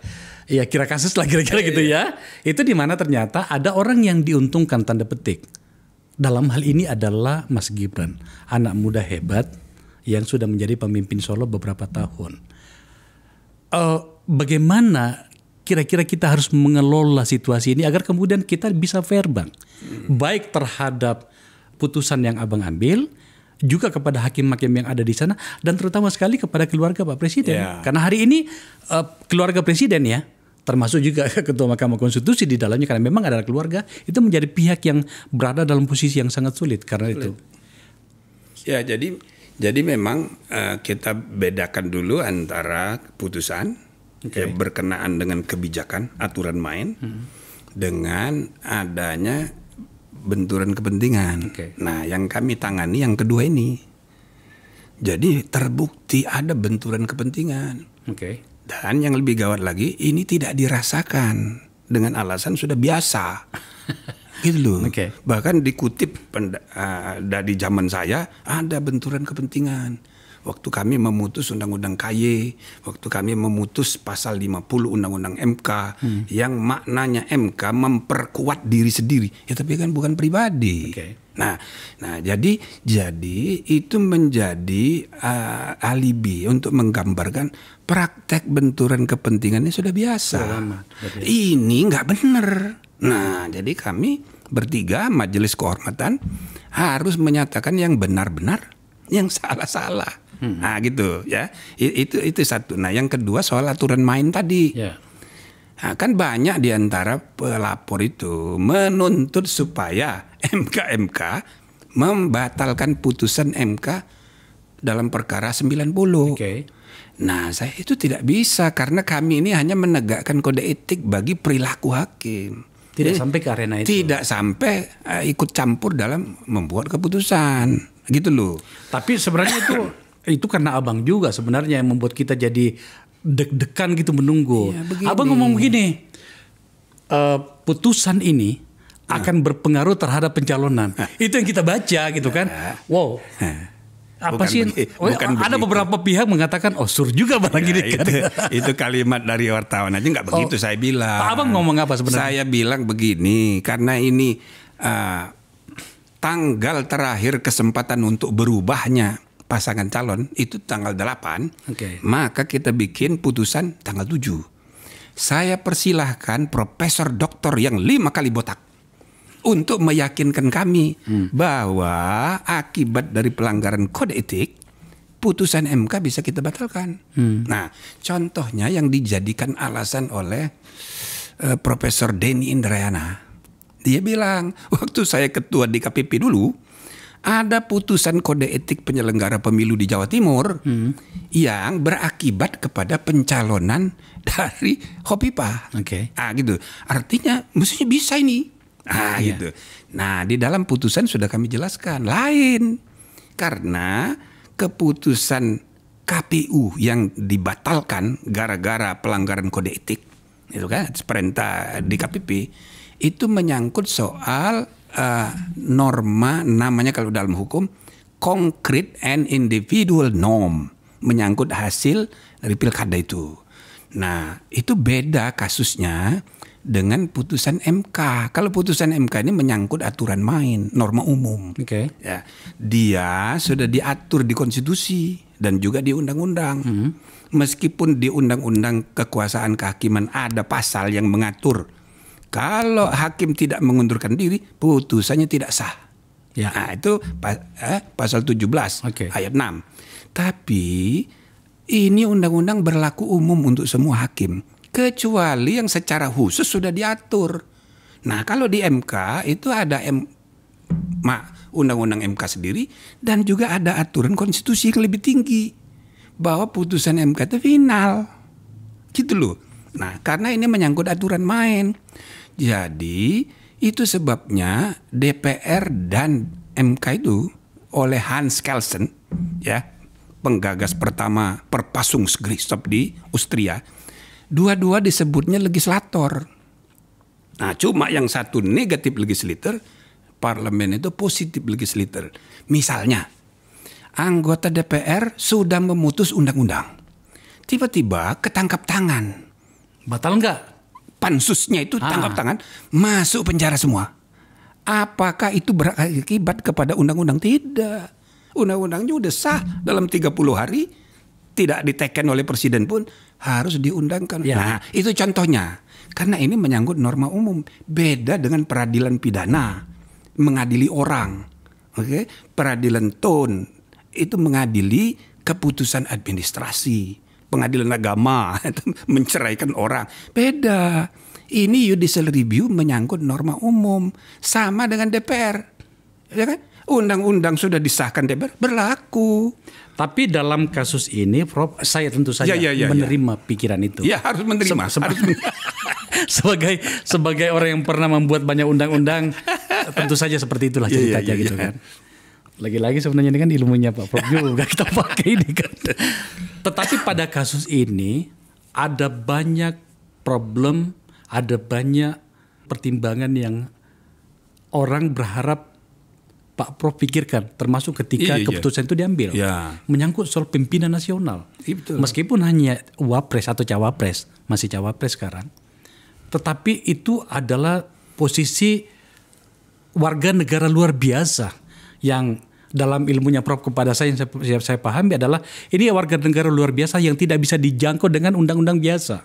ya kira kasus lah kira-kira iya, gitu iya. ya. Itu di mana ternyata ada orang yang diuntungkan tanda petik. Dalam hal ini adalah Mas Gibran, anak muda hebat yang sudah menjadi pemimpin Solo beberapa tahun. Uh, bagaimana kira-kira kita harus mengelola situasi ini agar kemudian kita bisa fair bang, hmm. baik terhadap putusan yang abang ambil juga kepada hakim-hakim yang ada di sana dan terutama sekali kepada keluarga Pak Presiden. Yeah. Karena hari ini uh, keluarga Presiden ya termasuk juga ketua Mahkamah Konstitusi di dalamnya karena memang ada keluarga itu menjadi pihak yang berada dalam posisi yang sangat sulit karena sulit. itu. Ya, jadi jadi memang uh, kita bedakan dulu antara putusan okay. yang berkenaan dengan kebijakan, aturan main hmm. dengan adanya benturan kepentingan. Okay. Nah, yang kami tangani yang kedua ini. Jadi terbukti ada benturan kepentingan. Okay. Dan yang lebih gawat lagi, ini tidak dirasakan dengan alasan sudah biasa. gitu loh. Okay. Bahkan dikutip uh, dari zaman saya ada benturan kepentingan waktu kami memutus Undang-Undang KY, waktu kami memutus Pasal 50 Undang-Undang MK hmm. yang maknanya MK memperkuat diri sendiri. Ya tapi kan bukan pribadi. Okay. Nah, nah jadi jadi itu menjadi uh, alibi untuk menggambarkan praktek benturan kepentingannya sudah biasa. Sudah ya? Ini nggak benar. Nah, jadi kami bertiga majelis kehormatan harus menyatakan yang benar-benar, yang salah-salah. Hmm. Nah, gitu ya. itu itu satu. Nah, yang kedua soal aturan main tadi. Yeah. Ya. Nah, kan banyak di antara pelapor itu menuntut supaya MK MK membatalkan putusan MK dalam perkara 90. Okay. Nah, saya itu tidak bisa karena kami ini hanya menegakkan kode etik bagi perilaku hakim. Tidak Jadi, sampai ke arena itu. Tidak sampai uh, ikut campur dalam membuat keputusan. Gitu loh. Tapi sebenarnya itu itu karena abang juga sebenarnya yang membuat kita jadi deg-degan gitu menunggu. Iya, Abang ngomong begini, uh, putusan ini nah. akan berpengaruh terhadap pencalonan. Nah. Itu yang kita baca gitu kan. nah. kan. Wow. Nah. Apa bukan sih? Begi, oh, bukan ada begitu. beberapa pihak mengatakan, oh sur juga barang ya, ini kan. Itu, itu kalimat dari wartawan aja nggak begitu oh, saya bilang. Abang ngomong apa sebenarnya? Saya bilang begini, karena ini uh, tanggal terakhir kesempatan untuk berubahnya pasangan calon itu tanggal 8, okay. maka kita bikin putusan tanggal 7. Saya persilahkan profesor doktor yang lima kali botak untuk meyakinkan kami hmm. bahwa akibat dari pelanggaran kode etik putusan MK bisa kita batalkan. Hmm. Nah, contohnya yang dijadikan alasan oleh uh, Profesor Denny Indrayana. Dia bilang, waktu saya ketua DKPP dulu, ada putusan kode etik penyelenggara pemilu di Jawa Timur hmm. yang berakibat kepada pencalonan dari Hopipa. Oke. Okay. Ah gitu. Artinya mestinya bisa ini. Ah yeah. gitu. Nah, di dalam putusan sudah kami jelaskan lain. Karena keputusan KPU yang dibatalkan gara-gara pelanggaran kode etik itu kan perintah di KPP itu menyangkut soal uh, norma namanya kalau dalam hukum konkret and individual norm menyangkut hasil dari pilkada itu. Nah, itu beda kasusnya dengan putusan MK. Kalau putusan MK ini menyangkut aturan main, norma umum. Oke. Okay. Ya, dia sudah diatur di konstitusi dan juga di undang-undang. Hmm. Meskipun di undang-undang kekuasaan kehakiman ada pasal yang mengatur kalau hakim tidak mengundurkan diri, putusannya tidak sah. Ya. Nah, itu eh, pasal 17 okay. ayat 6. Tapi ini undang-undang berlaku umum untuk semua hakim, kecuali yang secara khusus sudah diatur. Nah, kalau di MK itu ada M undang-undang MK sendiri dan juga ada aturan konstitusi yang lebih tinggi bahwa putusan MK itu final. Gitu loh. Nah, karena ini menyangkut aturan main. Jadi itu sebabnya DPR dan MK itu oleh Hans Kelsen ya penggagas pertama perpasung Perpassungsgericht di Austria dua-dua disebutnya legislator. Nah, cuma yang satu negatif legislator, parlemen itu positif legislator. Misalnya, anggota DPR sudah memutus undang-undang. Tiba-tiba ketangkap tangan. Batal nggak? pansusnya itu ah. tangkap tangan masuk penjara semua. Apakah itu berakibat kepada undang-undang? Tidak. Undang-undangnya udah sah dalam 30 hari tidak diteken oleh presiden pun harus diundangkan. Ya. Nah, itu contohnya. Karena ini menyangkut norma umum, beda dengan peradilan pidana mengadili orang. Oke, okay? peradilan tone itu mengadili keputusan administrasi pengadilan agama menceraikan orang. Beda. Ini judicial review menyangkut norma umum sama dengan DPR. Ya kan? Undang-undang sudah disahkan DPR berlaku. Tapi dalam kasus ini, Prof, saya tentu saja ya, ya, ya, ya. menerima ya. pikiran itu. Ya harus menerima. Se harus menerima. sebagai sebagai orang yang pernah membuat banyak undang-undang, tentu saja seperti itulah ya, ya, ceritanya ya, gitu ya, ya, gitu kan lagi-lagi sebenarnya ini kan ilmunya Pak Prof juga kita pakai ini kan. Tetapi pada kasus ini ada banyak problem, ada banyak pertimbangan yang orang berharap Pak Prof pikirkan, termasuk ketika iya, iya. keputusan iya. itu diambil, iya. menyangkut soal pimpinan nasional. Itu. Iya, Meskipun hanya wapres atau cawapres, masih cawapres sekarang, tetapi itu adalah posisi warga negara luar biasa yang dalam ilmunya Prof kepada saya yang saya, saya pahami adalah ini warga negara luar biasa yang tidak bisa dijangkau dengan undang-undang biasa.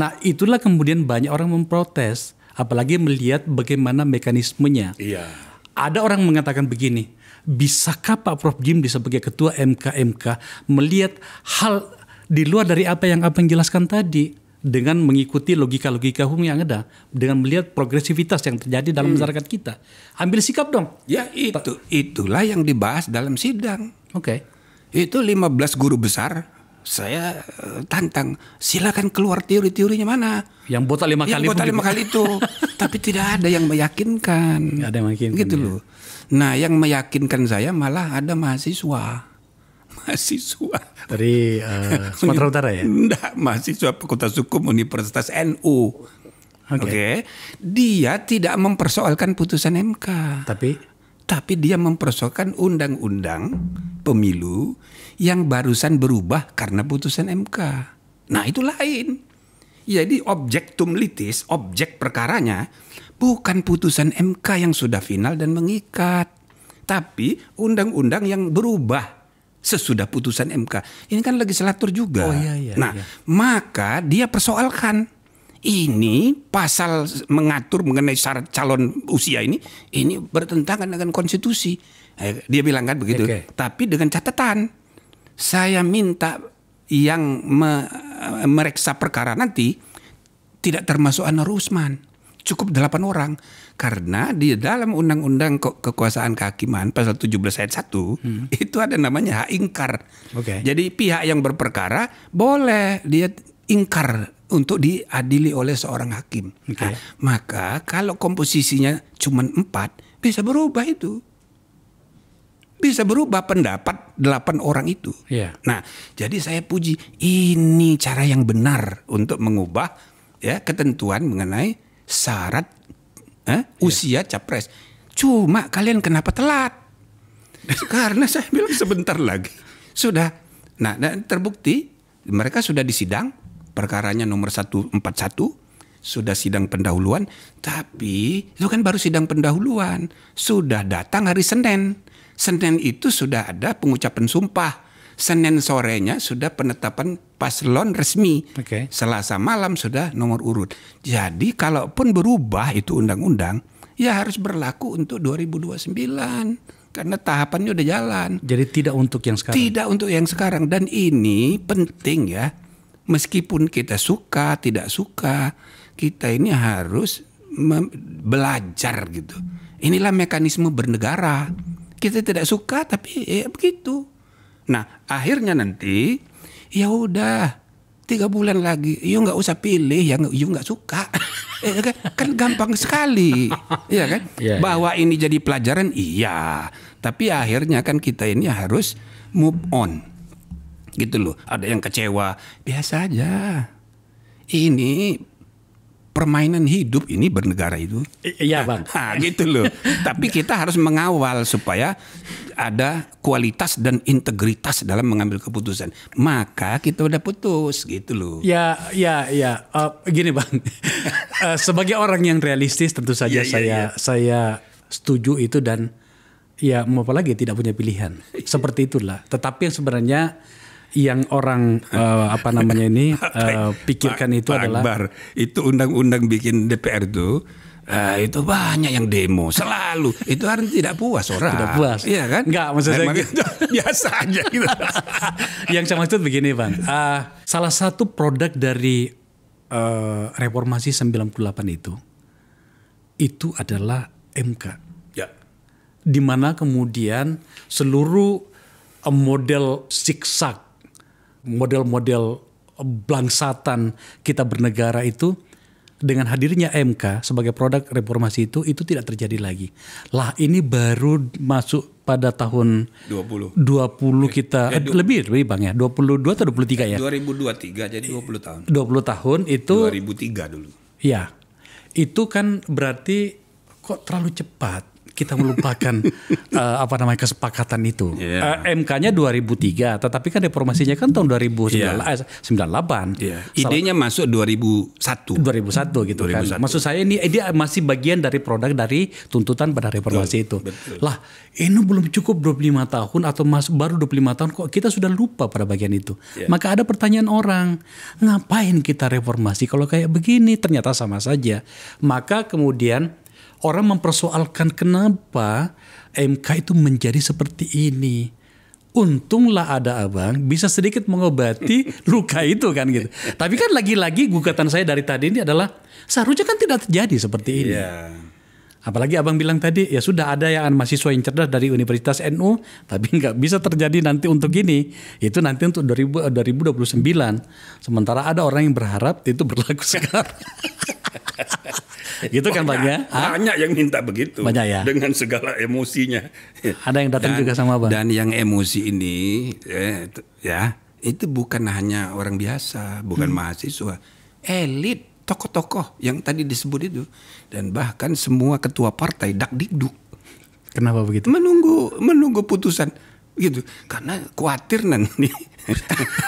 Nah itulah kemudian banyak orang memprotes, apalagi melihat bagaimana mekanismenya. Iya. Ada orang mengatakan begini, bisakah Pak Prof Jimli sebagai ketua MKMK melihat hal di luar dari apa yang apa yang jelaskan tadi? dengan mengikuti logika-logika hukum yang ada, dengan melihat progresivitas yang terjadi dalam hmm. masyarakat kita. Ambil sikap dong. Ya itu itulah yang dibahas dalam sidang. Oke. Okay. Itu 15 guru besar saya eh, tantang silakan keluar teori-teorinya mana yang botak lima kali botak lima gitu. kali itu tapi tidak ada yang meyakinkan tidak ada yang meyakinkan gitu ya. loh nah yang meyakinkan saya malah ada mahasiswa mahasiswa dari uh, Sumatera Utara ya? Enggak, mahasiswa Fakultas Hukum Universitas NU. Oke. Okay. Okay. Dia tidak mempersoalkan putusan MK. Tapi tapi dia mempersoalkan undang-undang pemilu yang barusan berubah karena putusan MK. Nah, itu lain. Jadi objektum litis, objek perkaranya bukan putusan MK yang sudah final dan mengikat, tapi undang-undang yang berubah sesudah putusan MK. Ini kan legislator juga. Oh, iya, iya, nah, iya. maka dia persoalkan ini pasal mengatur mengenai syarat calon usia ini ini bertentangan dengan konstitusi. Eh, dia bilang kan begitu. Okay. Tapi dengan catatan saya minta yang me mereksa perkara nanti tidak termasuk Anwar Usman. Cukup delapan orang. Karena di dalam undang-undang ke kekuasaan kehakiman pasal 17 ayat 1 hmm. itu ada namanya hak ingkar. Okay. Jadi pihak yang berperkara boleh dia ingkar untuk diadili oleh seorang hakim. Okay. Nah, maka kalau komposisinya cuma empat bisa berubah itu bisa berubah pendapat delapan orang itu. Yeah. Nah, jadi saya puji ini cara yang benar untuk mengubah ya ketentuan mengenai syarat eh, usia yeah. capres. Cuma kalian kenapa telat? Karena saya bilang sebentar lagi sudah. Nah, dan terbukti mereka sudah disidang perkaranya nomor 141 sudah sidang pendahuluan, tapi itu kan baru sidang pendahuluan. Sudah datang hari Senin. Senin itu sudah ada pengucapan sumpah. Senin sorenya sudah penetapan paslon resmi. Okay. Selasa malam sudah nomor urut. Jadi kalaupun berubah itu undang-undang, ya harus berlaku untuk 2029 karena tahapannya udah jalan. Jadi tidak untuk yang sekarang. Tidak untuk yang sekarang dan ini penting ya. Meskipun kita suka tidak suka, kita ini harus belajar gitu. Inilah mekanisme bernegara. Kita tidak suka tapi ya begitu. Nah, akhirnya nanti ya udah tiga bulan lagi you iya, nggak usah pilih yang you iya, nggak suka iya kan? kan gampang sekali ya kan yeah, bahwa ini jadi pelajaran iya tapi akhirnya kan kita ini harus move on gitu loh ada yang kecewa biasa aja ini permainan hidup ini bernegara itu. Iya bang. Ha, ah, gitu loh. Tapi kita harus mengawal supaya ada kualitas dan integritas dalam mengambil keputusan. Maka kita udah putus gitu loh. Ya, ya, ya. Uh, gini bang. uh, sebagai orang yang realistis tentu saja ya, saya ya, saya setuju itu dan ya mau apa lagi tidak punya pilihan. Seperti itulah. Tetapi yang sebenarnya yang orang uh, apa namanya ini uh, pikirkan itu Pak adalah Akbar, itu undang-undang bikin DPR itu Uh, itu banyak yang demo selalu itu harus kan tidak puas orang tidak puas iya kan nggak maksud saya gitu. biasa aja gitu yang saya maksud begini bang uh, salah satu produk dari uh, reformasi 98 itu itu adalah MK ya dimana kemudian seluruh model zigzag model-model blangsatan kita bernegara itu dengan hadirnya MK sebagai produk reformasi itu itu tidak terjadi lagi. Lah ini baru masuk pada tahun 20 20 kita ya, eh, eh lebih lebih Bang ya. 22 atau 23 ya? 2023 jadi 20 tahun. 20 tahun itu 2003 dulu. Ya. Itu kan berarti kok terlalu cepat kita melupakan uh, apa namanya kesepakatan itu. Yeah. Uh, MK-nya 2003, tetapi kan reformasinya kan tahun 2009, yeah. Yeah. Idenya masuk 2001. 2001 gitu 2001. kan. Maksud saya ini eh, dia masih bagian dari produk dari tuntutan pada reformasi betul, itu. Betul. Lah, ini belum cukup 25 tahun atau masuk baru 25 tahun kok kita sudah lupa pada bagian itu. Yeah. Maka ada pertanyaan orang, ngapain kita reformasi kalau kayak begini? Ternyata sama saja. Maka kemudian orang mempersoalkan kenapa MK itu menjadi seperti ini. Untunglah ada abang bisa sedikit mengobati luka itu kan gitu. Tapi kan lagi-lagi gugatan saya dari tadi ini adalah seharusnya kan tidak terjadi seperti ini. Yeah. Apalagi abang bilang tadi ya sudah ada yang mahasiswa yang cerdas dari Universitas NU tapi nggak bisa terjadi nanti untuk ini. itu nanti untuk 2000, 2029 eh, sementara ada orang yang berharap itu berlaku sekarang. gitu kan, ya? banyak, kan banyak banyak yang minta begitu banyak ya dengan segala emosinya ada yang datang dan, juga sama bang dan yang emosi ini eh, ya itu bukan hanya orang biasa bukan hmm. mahasiswa elit tokoh-tokoh yang tadi disebut itu dan bahkan semua ketua partai dak dikduk kenapa begitu menunggu menunggu putusan gitu karena khawatir nanti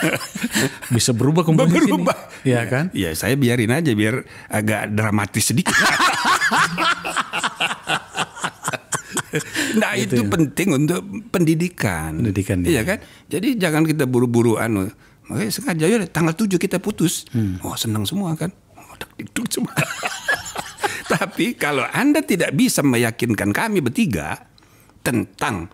bisa berubah kembali berubah sini. ya kan ya saya biarin aja biar agak dramatis sedikit nah gitu itu ya. penting untuk pendidikan pendidikan ya. kan jadi jangan kita buru-buru anu makanya sengaja ya tanggal 7 kita putus hmm. oh senang semua kan oh, semua tapi kalau anda tidak bisa meyakinkan kami bertiga tentang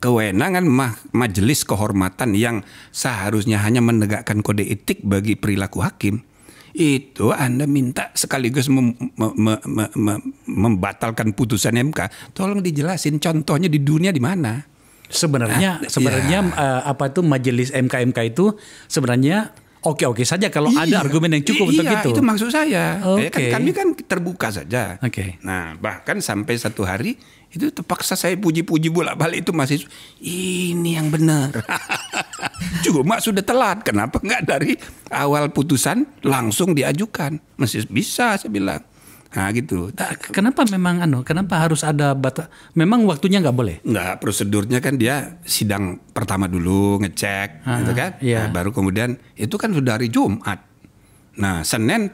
kewenangan majelis kehormatan yang seharusnya hanya menegakkan kode etik bagi perilaku hakim itu Anda minta sekaligus mem me me me membatalkan putusan MK tolong dijelasin contohnya di dunia di mana sebenarnya nah, sebenarnya ya. apa itu majelis MK MK itu sebenarnya oke-oke saja kalau iya, ada argumen yang cukup iya, untuk itu. itu maksud saya. Okay. kan, kami kan terbuka saja. Oke. Okay. Nah, bahkan sampai satu hari itu terpaksa saya puji-puji bolak-balik itu masih ini yang benar. Cuma sudah telat. Kenapa nggak dari awal putusan langsung diajukan? Masih bisa saya bilang. Nah gitu. Nah, kenapa memang anu? Kenapa harus ada batas? Memang waktunya nggak boleh? Nggak. Prosedurnya kan dia sidang pertama dulu ngecek, Aha, gitu kan? Iya. Nah, baru kemudian itu kan sudah hari Jumat. Nah Senin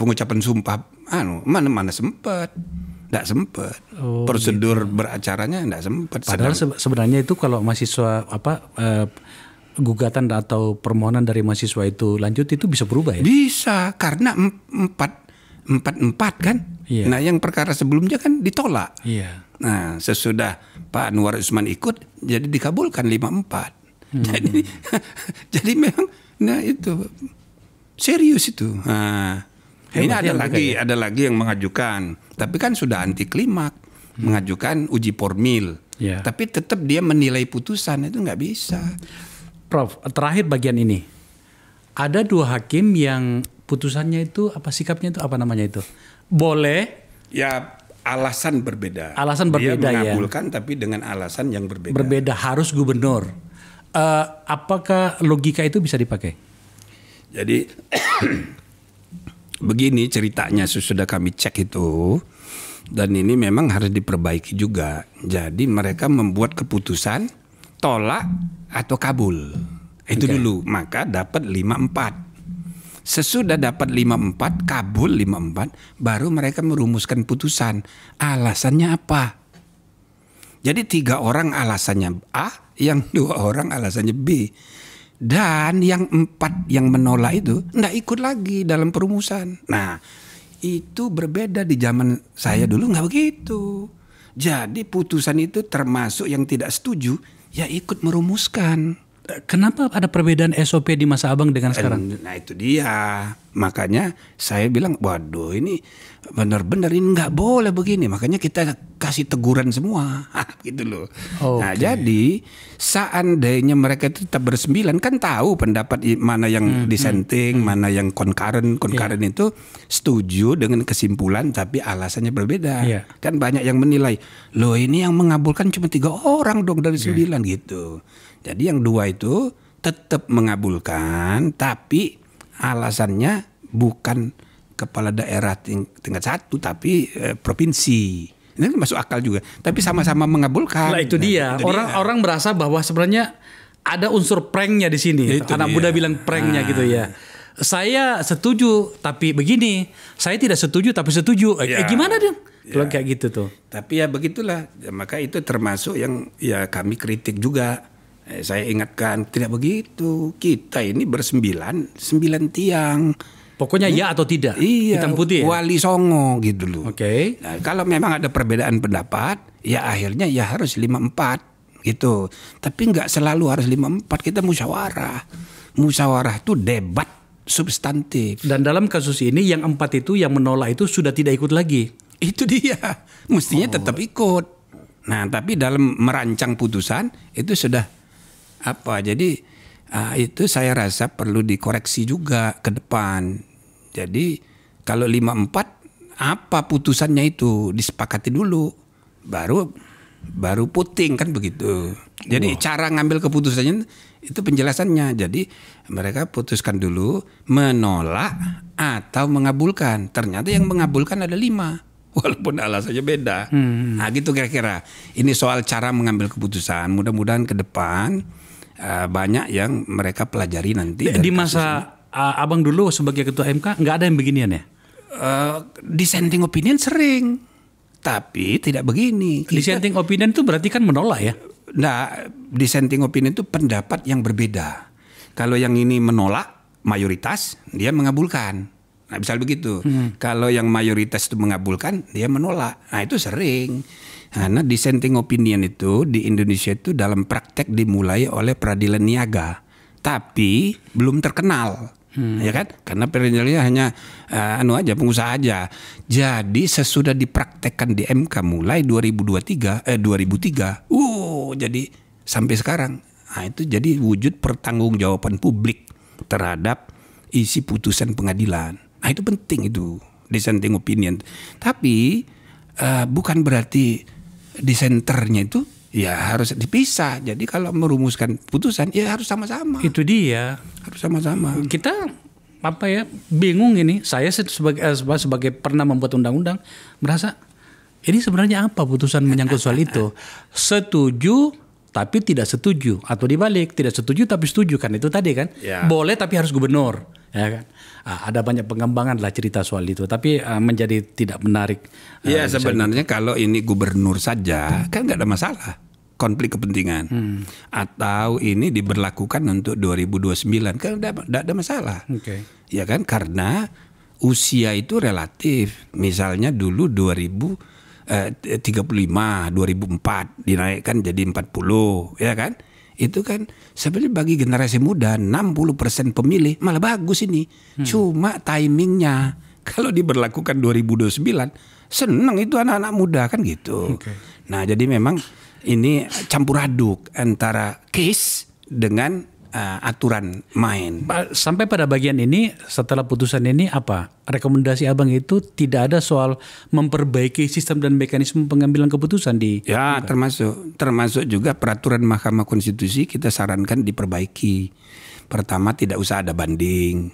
pengucapan sumpah, anu mana mana sempat. nggak sempat. oh, prosedur gitu. beracaranya nggak sempat. padahal se sebenarnya itu kalau mahasiswa apa eh, gugatan atau permohonan dari mahasiswa itu lanjut itu bisa berubah ya bisa karena empat empat-empat kan. Yeah. Nah yang perkara sebelumnya kan ditolak. Yeah. Nah sesudah Pak Anwar Usman ikut jadi dikabulkan lima empat. Hmm. Jadi jadi memang nah itu serius itu. Nah, ini ada lagi ya? ada lagi yang mengajukan tapi kan sudah anti klimak hmm. mengajukan uji formil. Yeah. Tapi tetap dia menilai putusan itu nggak bisa. Prof, terakhir bagian ini. Ada dua hakim yang putusannya itu apa sikapnya itu apa namanya itu? Boleh ya alasan berbeda. Alasan berbeda Dia ya. mengabulkan ya. tapi dengan alasan yang berbeda. Berbeda harus gubernur. Uh, apakah logika itu bisa dipakai? Jadi begini ceritanya sudah kami cek itu dan ini memang harus diperbaiki juga. Jadi mereka membuat keputusan tolak atau kabul. Itu okay. dulu maka dapat lima empat Sesudah dapat 54, kabul 54, baru mereka merumuskan putusan. Alasannya apa? Jadi tiga orang alasannya A, yang dua orang alasannya B. Dan yang empat yang menolak itu ndak ikut lagi dalam perumusan. Nah itu berbeda di zaman saya dulu nggak begitu. Jadi putusan itu termasuk yang tidak setuju ya ikut merumuskan. Kenapa ada perbedaan SOP di masa abang dengan sekarang? Nah, nah itu dia, makanya saya bilang, waduh ini benar-benar ini nggak boleh begini. Makanya kita kasih teguran semua, gitu loh. Okay. Nah jadi seandainya mereka tetap bersembilan, kan tahu pendapat mana yang hmm, hmm, dissenting, hmm, mana yang konkaren, konkaren iya. yeah. itu setuju dengan kesimpulan tapi alasannya berbeda. Yeah. Kan banyak yang menilai, loh ini yang mengabulkan cuma tiga orang dong dari yeah. sembilan gitu. Jadi yang dua itu tetap mengabulkan tapi alasannya bukan kepala daerah tingkat satu tapi eh, provinsi ini kan masuk akal juga tapi sama-sama mengabulkan nah, itu nah, dia orang orang nah, orang merasa bahwa sebenarnya ada unsur pranknya di sini itu anak muda bilang pranknya ah. gitu ya ah. saya setuju tapi begini saya tidak setuju tapi setuju eh, ya. eh, gimana dong ya. kayak gitu tuh tapi ya begitulah ya, maka itu termasuk yang ya kami kritik juga Eh, saya ingatkan tidak begitu. Kita ini bersembilan, sembilan tiang. Pokoknya ya, ya atau tidak. Iya. Hitam putih. Ya? Wali Songo gitu loh. Oke. Okay. Nah, kalau memang ada perbedaan pendapat, ya akhirnya ya harus lima empat gitu. Tapi nggak selalu harus lima empat. Kita musyawarah. Musyawarah itu debat substantif. Dan dalam kasus ini yang empat itu yang menolak itu sudah tidak ikut lagi. Itu dia. Mestinya oh. tetap ikut. Nah, tapi dalam merancang putusan itu sudah apa jadi uh, itu saya rasa perlu dikoreksi juga ke depan jadi kalau 54 apa putusannya itu disepakati dulu baru baru puting kan begitu jadi wow. cara ngambil keputusannya itu penjelasannya jadi mereka putuskan dulu menolak atau mengabulkan ternyata yang mengabulkan ada lima walaupun alasannya beda. Hmm. Nah gitu kira-kira. Ini soal cara mengambil keputusan. Mudah-mudahan ke depan Eh, banyak yang mereka pelajari nanti. Di, di masa uh, abang dulu sebagai ketua MK nggak ada yang beginian ya? Uh, dissenting opinion sering, tapi tidak begini. Kita, dissenting opinion itu berarti kan menolak ya? Nah, dissenting opinion itu pendapat yang berbeda. Kalau yang ini menolak mayoritas, dia mengabulkan. Nah, misal begitu. Hmm. Kalau yang mayoritas itu mengabulkan, dia menolak. Nah, itu sering. Karena dissenting opinion itu di Indonesia itu dalam praktek dimulai oleh peradilan niaga, tapi belum terkenal. Hmm. Ya kan? Karena peradilannya hanya uh, anu aja pengusaha aja. Jadi sesudah dipraktekkan di MK mulai 2023 eh 2003. Uh, jadi sampai sekarang. Nah, itu jadi wujud pertanggungjawaban publik terhadap isi putusan pengadilan. Nah, itu penting itu dissenting opinion. Tapi uh, bukan berarti di disenternya itu ya harus dipisah. Jadi kalau merumuskan putusan ya harus sama-sama. Itu dia. Harus sama-sama. Kita apa ya bingung ini. Saya eh, sebagai sebagai pernah membuat undang-undang merasa ini sebenarnya apa putusan menyangkut soal itu? Setuju tapi tidak setuju atau dibalik tidak setuju tapi setuju kan itu tadi kan yeah. boleh tapi harus gubernur ya kan nah, ada banyak pengembangan lah cerita soal itu tapi uh, menjadi tidak menarik ah, ya sebenarnya itu. kalau ini gubernur saja hmm. kan nggak ada masalah konflik kepentingan hmm. atau ini diberlakukan untuk 2029 kan tidak ada masalah okay. ya kan karena usia itu relatif misalnya dulu 2000 eh, 35 2004 dinaikkan jadi 40 ya kan itu kan sebenarnya bagi generasi muda 60% pemilih malah bagus ini hmm. cuma timingnya kalau diberlakukan 2029 seneng itu anak-anak muda kan gitu okay. nah jadi memang ini campur aduk antara case dengan uh, aturan main. Sampai pada bagian ini setelah putusan ini apa? Rekomendasi Abang itu tidak ada soal memperbaiki sistem dan mekanisme pengambilan keputusan di Ya, Bukan. termasuk termasuk juga peraturan Mahkamah Konstitusi kita sarankan diperbaiki. Pertama tidak usah ada banding.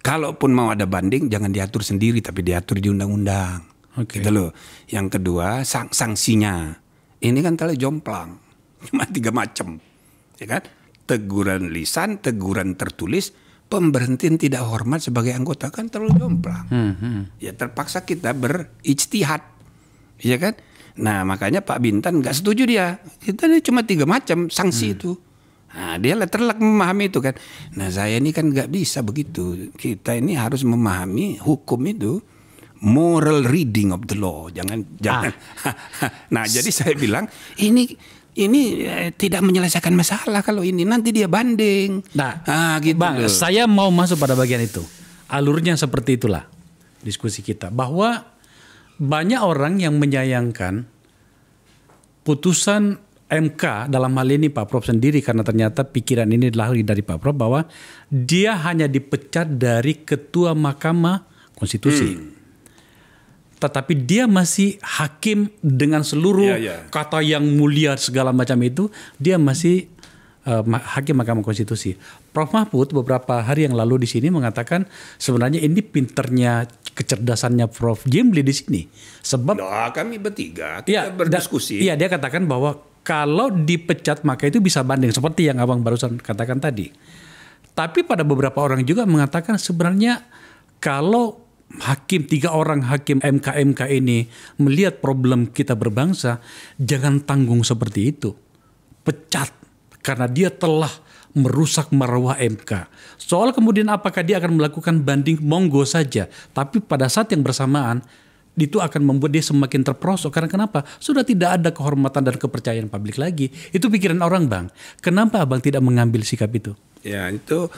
Kalaupun mau ada banding jangan diatur sendiri tapi diatur di undang-undang. Okay. Gitu loh. Yang kedua, sang sanksinya. Ini kan kalau jomplang cuma tiga macam. Ya kan? teguran lisan, teguran tertulis, pemberhentian tidak hormat sebagai anggota kan terlalu jomplang. Hmm, hmm. Ya terpaksa kita berijtihad, Iya kan? Nah makanya Pak Bintan nggak setuju dia. Kita ini cuma tiga macam sanksi hmm. itu. Nah, dia terlak memahami itu kan. Nah saya ini kan nggak bisa begitu. Kita ini harus memahami hukum itu moral reading of the law. Jangan ah. jangan. nah jadi saya bilang ini ini eh, tidak menyelesaikan masalah kalau ini nanti dia banding. Nah, nah gitu. Bang, loh. saya mau masuk pada bagian itu. Alurnya seperti itulah diskusi kita bahwa banyak orang yang menyayangkan putusan MK dalam hal ini Pak Prof sendiri karena ternyata pikiran ini lahir dari Pak Prof bahwa dia hanya dipecat dari ketua Mahkamah Konstitusi. Hmm tetapi dia masih hakim dengan seluruh yeah, yeah. kata yang mulia segala macam itu dia masih uh, hakim Mahkamah Konstitusi. Prof Mahfud beberapa hari yang lalu di sini mengatakan sebenarnya ini pinternya kecerdasannya Prof Jimli di sini sebab nah, kami bertiga kita ya, berdiskusi. Iya dia katakan bahwa kalau dipecat maka itu bisa banding seperti yang abang barusan katakan tadi. Tapi pada beberapa orang juga mengatakan sebenarnya kalau hakim tiga orang hakim MKMK MK ini melihat problem kita berbangsa jangan tanggung seperti itu pecat karena dia telah merusak marwah MK. Soal kemudian apakah dia akan melakukan banding monggo saja, tapi pada saat yang bersamaan itu akan membuat dia semakin terperosok karena kenapa? Sudah tidak ada kehormatan dan kepercayaan publik lagi. Itu pikiran orang, Bang. Kenapa Abang tidak mengambil sikap itu? Ya, itu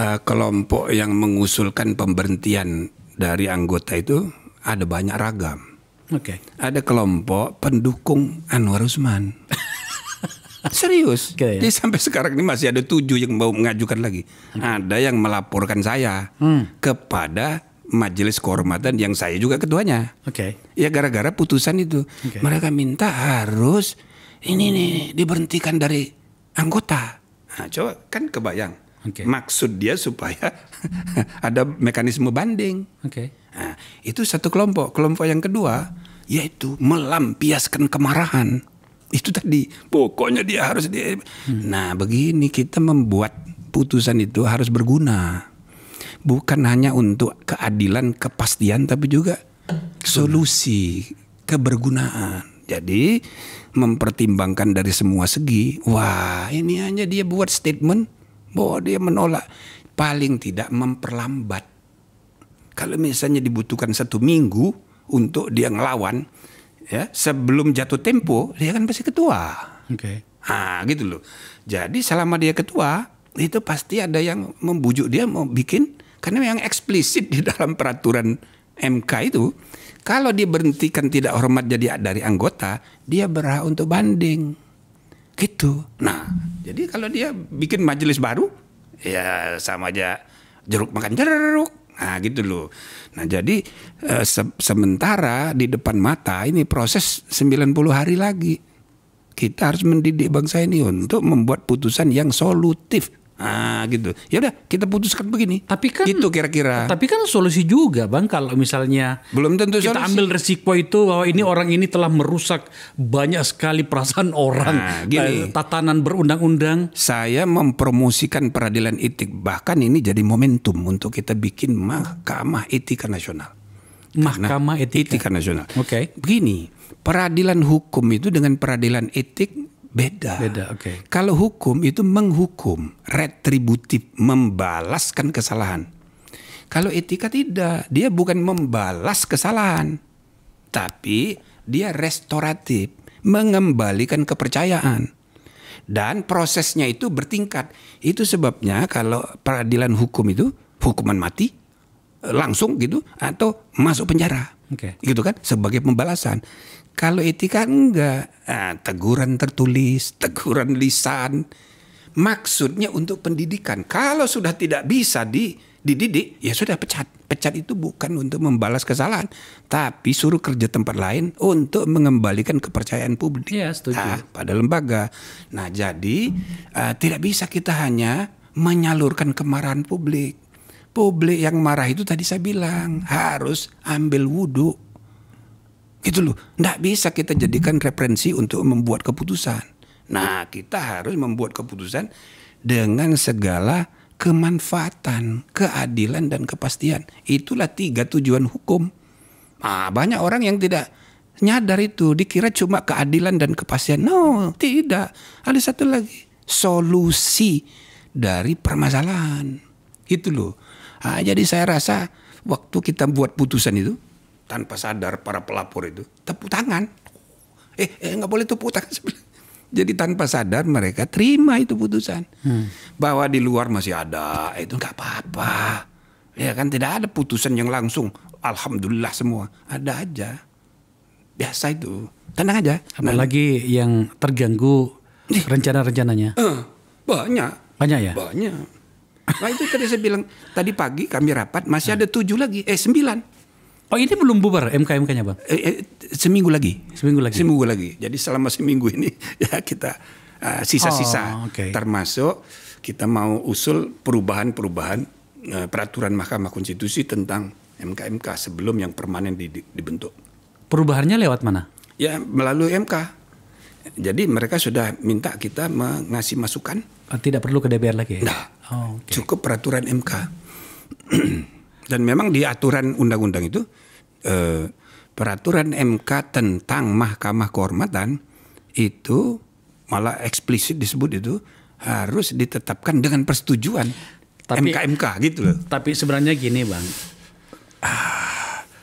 uh, kelompok yang mengusulkan pemberhentian dari anggota itu ada banyak ragam. Oke. Okay. Ada kelompok pendukung Anwar Usman. Serius. Okay, ya? Jadi sampai sekarang ini masih ada tujuh yang mau mengajukan lagi. Okay. Ada yang melaporkan saya hmm. kepada Majelis Kehormatan yang saya juga ketuanya. Oke. Okay. Ya gara-gara putusan itu okay. mereka minta harus ini nih diberhentikan dari anggota. Nah, coba kan kebayang Okay. Maksud dia supaya ada mekanisme banding. Okay. Nah, itu satu kelompok. Kelompok yang kedua yaitu melampiaskan kemarahan. Itu tadi pokoknya dia harus dia. Hmm. Nah begini kita membuat putusan itu harus berguna, bukan hanya untuk keadilan kepastian tapi juga solusi kebergunaan. Jadi mempertimbangkan dari semua segi. Wah ini hanya dia buat statement bahwa dia menolak paling tidak memperlambat. Kalau misalnya dibutuhkan satu minggu untuk dia ngelawan, ya sebelum jatuh tempo dia kan pasti ketua. Oke. Okay. Nah, gitu loh. Jadi selama dia ketua itu pasti ada yang membujuk dia mau bikin karena yang eksplisit di dalam peraturan MK itu kalau dia berhentikan tidak hormat jadi dari anggota dia berhak untuk banding. Gitu. Nah, jadi kalau dia bikin majelis baru, ya sama aja jeruk makan jeruk. Nah gitu loh. Nah jadi e, se sementara di depan mata ini proses 90 hari lagi. Kita harus mendidik bangsa ini untuk membuat putusan yang solutif. Ah gitu. Ya udah kita putuskan begini. Tapi kan gitu kira-kira. Tapi kan solusi juga Bang kalau misalnya belum tentu kita solusi. ambil resiko itu bahwa ini orang ini telah merusak banyak sekali perasaan orang, nah, gini, eh, tatanan berundang-undang. Saya mempromosikan peradilan etik bahkan ini jadi momentum untuk kita bikin Mahkamah Etika Nasional. Mahkamah Etika, Etika Nasional. Oke. Okay. Begini, peradilan hukum itu dengan peradilan etik Beda. Beda, oke. Okay. Kalau hukum itu menghukum, retributif, membalaskan kesalahan. Kalau etika tidak, dia bukan membalas kesalahan, tapi dia restoratif, mengembalikan kepercayaan. Dan prosesnya itu bertingkat. Itu sebabnya kalau peradilan hukum itu hukuman mati langsung gitu atau masuk penjara. Okay. Gitu kan sebagai pembalasan. Kalau etika enggak, nah, teguran tertulis, teguran lisan. Maksudnya untuk pendidikan. Kalau sudah tidak bisa dididik, ya sudah pecat. Pecat itu bukan untuk membalas kesalahan, tapi suruh kerja tempat lain untuk mengembalikan kepercayaan publik. Ya, setuju. Nah, pada lembaga. Nah, jadi uh, tidak bisa kita hanya menyalurkan kemarahan publik. Publik yang marah itu tadi saya bilang harus ambil wudhu Gitu loh. Nggak bisa kita jadikan referensi untuk membuat keputusan. Nah, kita harus membuat keputusan dengan segala kemanfaatan, keadilan dan kepastian. Itulah tiga tujuan hukum. Nah, banyak orang yang tidak nyadar itu, dikira cuma keadilan dan kepastian. No, tidak. Ada satu lagi, solusi dari permasalahan. Gitu loh. Nah, jadi saya rasa waktu kita buat putusan itu, tanpa sadar para pelapor itu tepuk tangan. Eh, eh nggak boleh tepuk tangan Jadi tanpa sadar mereka terima itu putusan. Hmm. Bahwa di luar masih ada eh, itu nggak apa-apa. Ya kan tidak ada putusan yang langsung. Alhamdulillah semua ada aja. Biasa itu. Tenang aja. Apalagi nah, yang terganggu eh, rencana-rencananya. Eh, banyak. Banyak ya. Banyak. Nah itu tadi saya bilang tadi pagi kami rapat masih ada tujuh lagi eh sembilan. Oh ini belum bubar MKMK nya bang? Eh, eh, seminggu lagi. Seminggu lagi. Seminggu lagi. Jadi selama seminggu ini ya kita eh, sisa-sisa uh, oh, okay. termasuk kita mau usul perubahan-perubahan uh, peraturan Mahkamah Konstitusi tentang MKMK sebelum yang permanen di, di, dibentuk. Perubahannya lewat mana? Ya melalui MK. Jadi mereka sudah minta kita mengasih masukan. Oh, tidak perlu ke DPR lagi ya? Nah, oh, okay. cukup peraturan MK. Dan memang di aturan undang-undang itu eh, peraturan MK tentang Mahkamah Kehormatan itu malah eksplisit disebut itu harus ditetapkan dengan persetujuan MK-MK gitu loh. Tapi sebenarnya gini bang,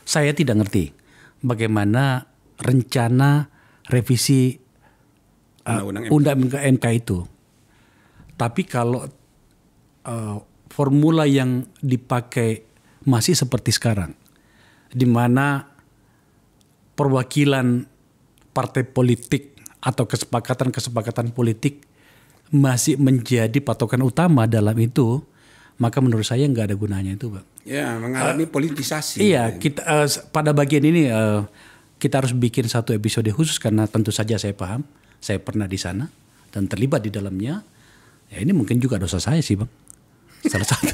saya tidak ngerti bagaimana rencana revisi eh, undang-undang uh, MK. MK itu. Tapi kalau uh, formula yang dipakai masih seperti sekarang, di mana perwakilan partai politik atau kesepakatan-kesepakatan politik masih menjadi patokan utama dalam itu, maka menurut saya nggak ada gunanya itu, bang. Ya, mengalami uh, politisasi. Iya, kita uh, pada bagian ini uh, kita harus bikin satu episode khusus karena tentu saja saya paham, saya pernah di sana dan terlibat di dalamnya. Ya ini mungkin juga dosa saya sih, bang salah satu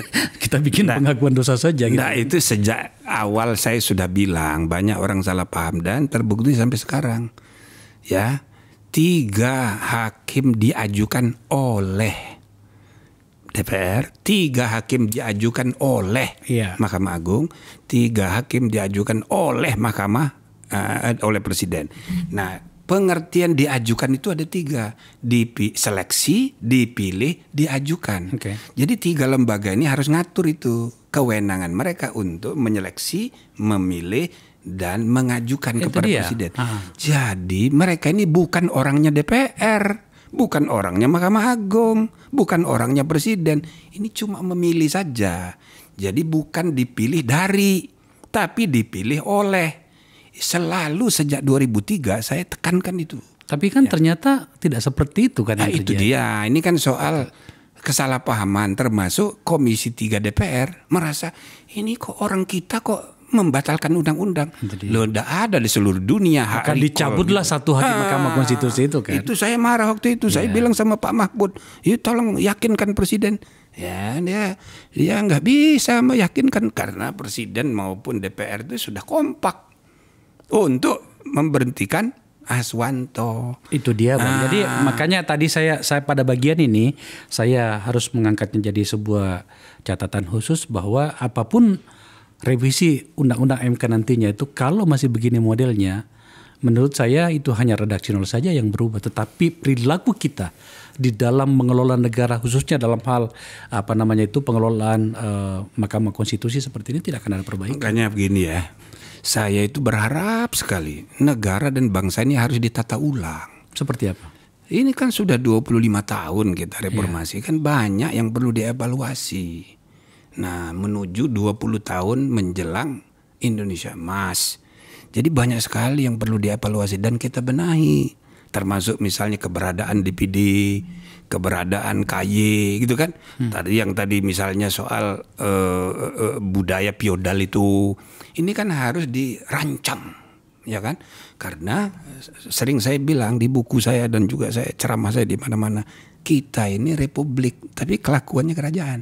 kita bikin nah, pengakuan dosa saja gitu. Nah, itu sejak awal saya sudah bilang banyak orang salah paham dan terbukti sampai sekarang. Ya, tiga hakim diajukan oleh DPR, tiga hakim diajukan oleh iya. Mahkamah Agung, tiga hakim diajukan oleh Mahkamah uh, oleh Presiden. Hmm. Nah, pengertian diajukan itu ada tiga Dipi seleksi dipilih diajukan okay. jadi tiga lembaga ini harus ngatur itu kewenangan mereka untuk menyeleksi memilih dan mengajukan itu kepada dia. presiden Aha. jadi mereka ini bukan orangnya DPR bukan orangnya Mahkamah Agung bukan orangnya presiden ini cuma memilih saja jadi bukan dipilih dari tapi dipilih oleh selalu sejak 2003 saya tekankan itu. Tapi kan ya. ternyata tidak seperti itu kan nah, itu dia. Ini kan soal kesalahpahaman termasuk Komisi 3 DPR merasa ini kok orang kita kok membatalkan undang-undang. Lo tidak ada di seluruh dunia. Akan dicabutlah satu hari Mahkamah ah, Konstitusi itu kan. Itu saya marah waktu itu. Yeah. Saya iya. bilang sama Pak Mahfud, yuk tolong yakinkan presiden." Ya, dia dia nggak bisa meyakinkan karena presiden maupun DPR itu sudah kompak. Oh, untuk memberhentikan Aswanto. Itu dia, Bang. Ah. Jadi makanya tadi saya saya pada bagian ini saya harus mengangkatnya jadi sebuah catatan khusus bahwa apapun revisi undang-undang MK nantinya itu kalau masih begini modelnya menurut saya itu hanya redaksional saja yang berubah tetapi perilaku kita di dalam mengelola negara khususnya dalam hal apa namanya itu pengelolaan eh, Mahkamah Konstitusi seperti ini tidak akan ada perbaikan. Makanya begini ya. Saya itu berharap sekali negara dan bangsa ini harus ditata ulang. Seperti apa? Ini kan sudah 25 tahun kita iya. reformasi, yeah. kan banyak yang perlu dievaluasi. Nah, menuju 20 tahun menjelang Indonesia emas. Jadi banyak sekali yang perlu dievaluasi dan kita benahi. Termasuk misalnya keberadaan DPD, keberadaan KY gitu kan. Hmm. Tadi yang tadi misalnya soal uh, uh, budaya piodal itu ini kan harus dirancang ya kan? Karena sering saya bilang di buku saya dan juga saya ceramah saya di mana-mana kita ini republik tapi kelakuannya kerajaan.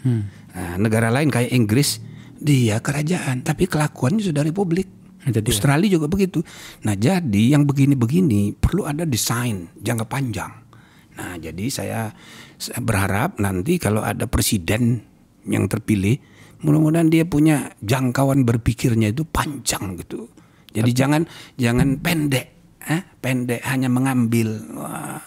Hmm. Nah, negara lain kayak Inggris dia kerajaan tapi kelakuannya sudah republik. Nah, jadi ya. Australia ya. juga begitu. Nah jadi yang begini-begini perlu ada desain jangka panjang. Nah, jadi saya berharap nanti kalau ada presiden yang terpilih, mudah-mudahan dia punya jangkauan berpikirnya itu panjang gitu. Jadi Tapi, jangan jangan pendek, eh? pendek hanya mengambil. Wah,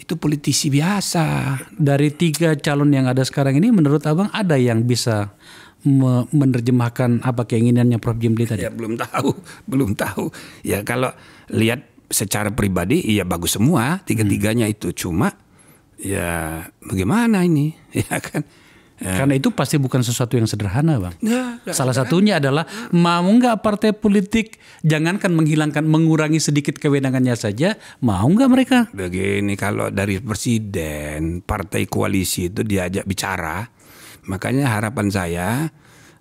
itu politisi biasa. Dari tiga calon yang ada sekarang ini, menurut abang ada yang bisa menerjemahkan apa keinginannya Prof Jimli tadi? Ya belum tahu, belum tahu. Ya kalau lihat secara pribadi iya bagus semua tiga-tiganya hmm. itu cuma ya bagaimana ini ya kan eh. karena itu pasti bukan sesuatu yang sederhana, Bang. Ya, Salah sederhana. satunya adalah mau nggak partai politik jangankan menghilangkan, mengurangi sedikit kewenangannya saja, mau nggak mereka? Begini, kalau dari presiden partai koalisi itu diajak bicara, makanya harapan saya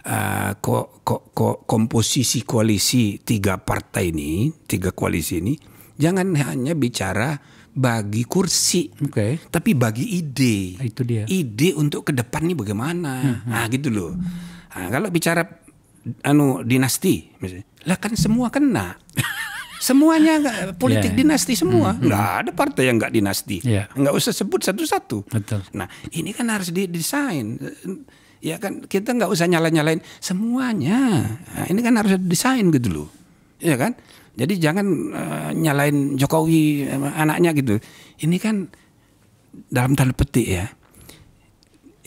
uh, eh, kok ko, ko, komposisi koalisi tiga partai ini, tiga koalisi ini Jangan hanya bicara bagi kursi, okay. tapi bagi ide. Itu dia. Ide untuk ke depan nih bagaimana? Hmm, hmm. Nah gitu loh. Nah, kalau bicara anu dinasti, misalnya, lah kan semua kena. Semuanya politik yeah. dinasti semua, hmm, -hmm. nggak ada partai yang nggak dinasti, yeah. nggak usah sebut satu-satu. Nah ini kan harus didesain, ya kan kita nggak usah nyala-nyalain semuanya. Nah, ini kan harus didesain gitu loh, ya kan? Jadi jangan uh, nyalain Jokowi eh, anaknya gitu. Ini kan dalam tanda petik ya.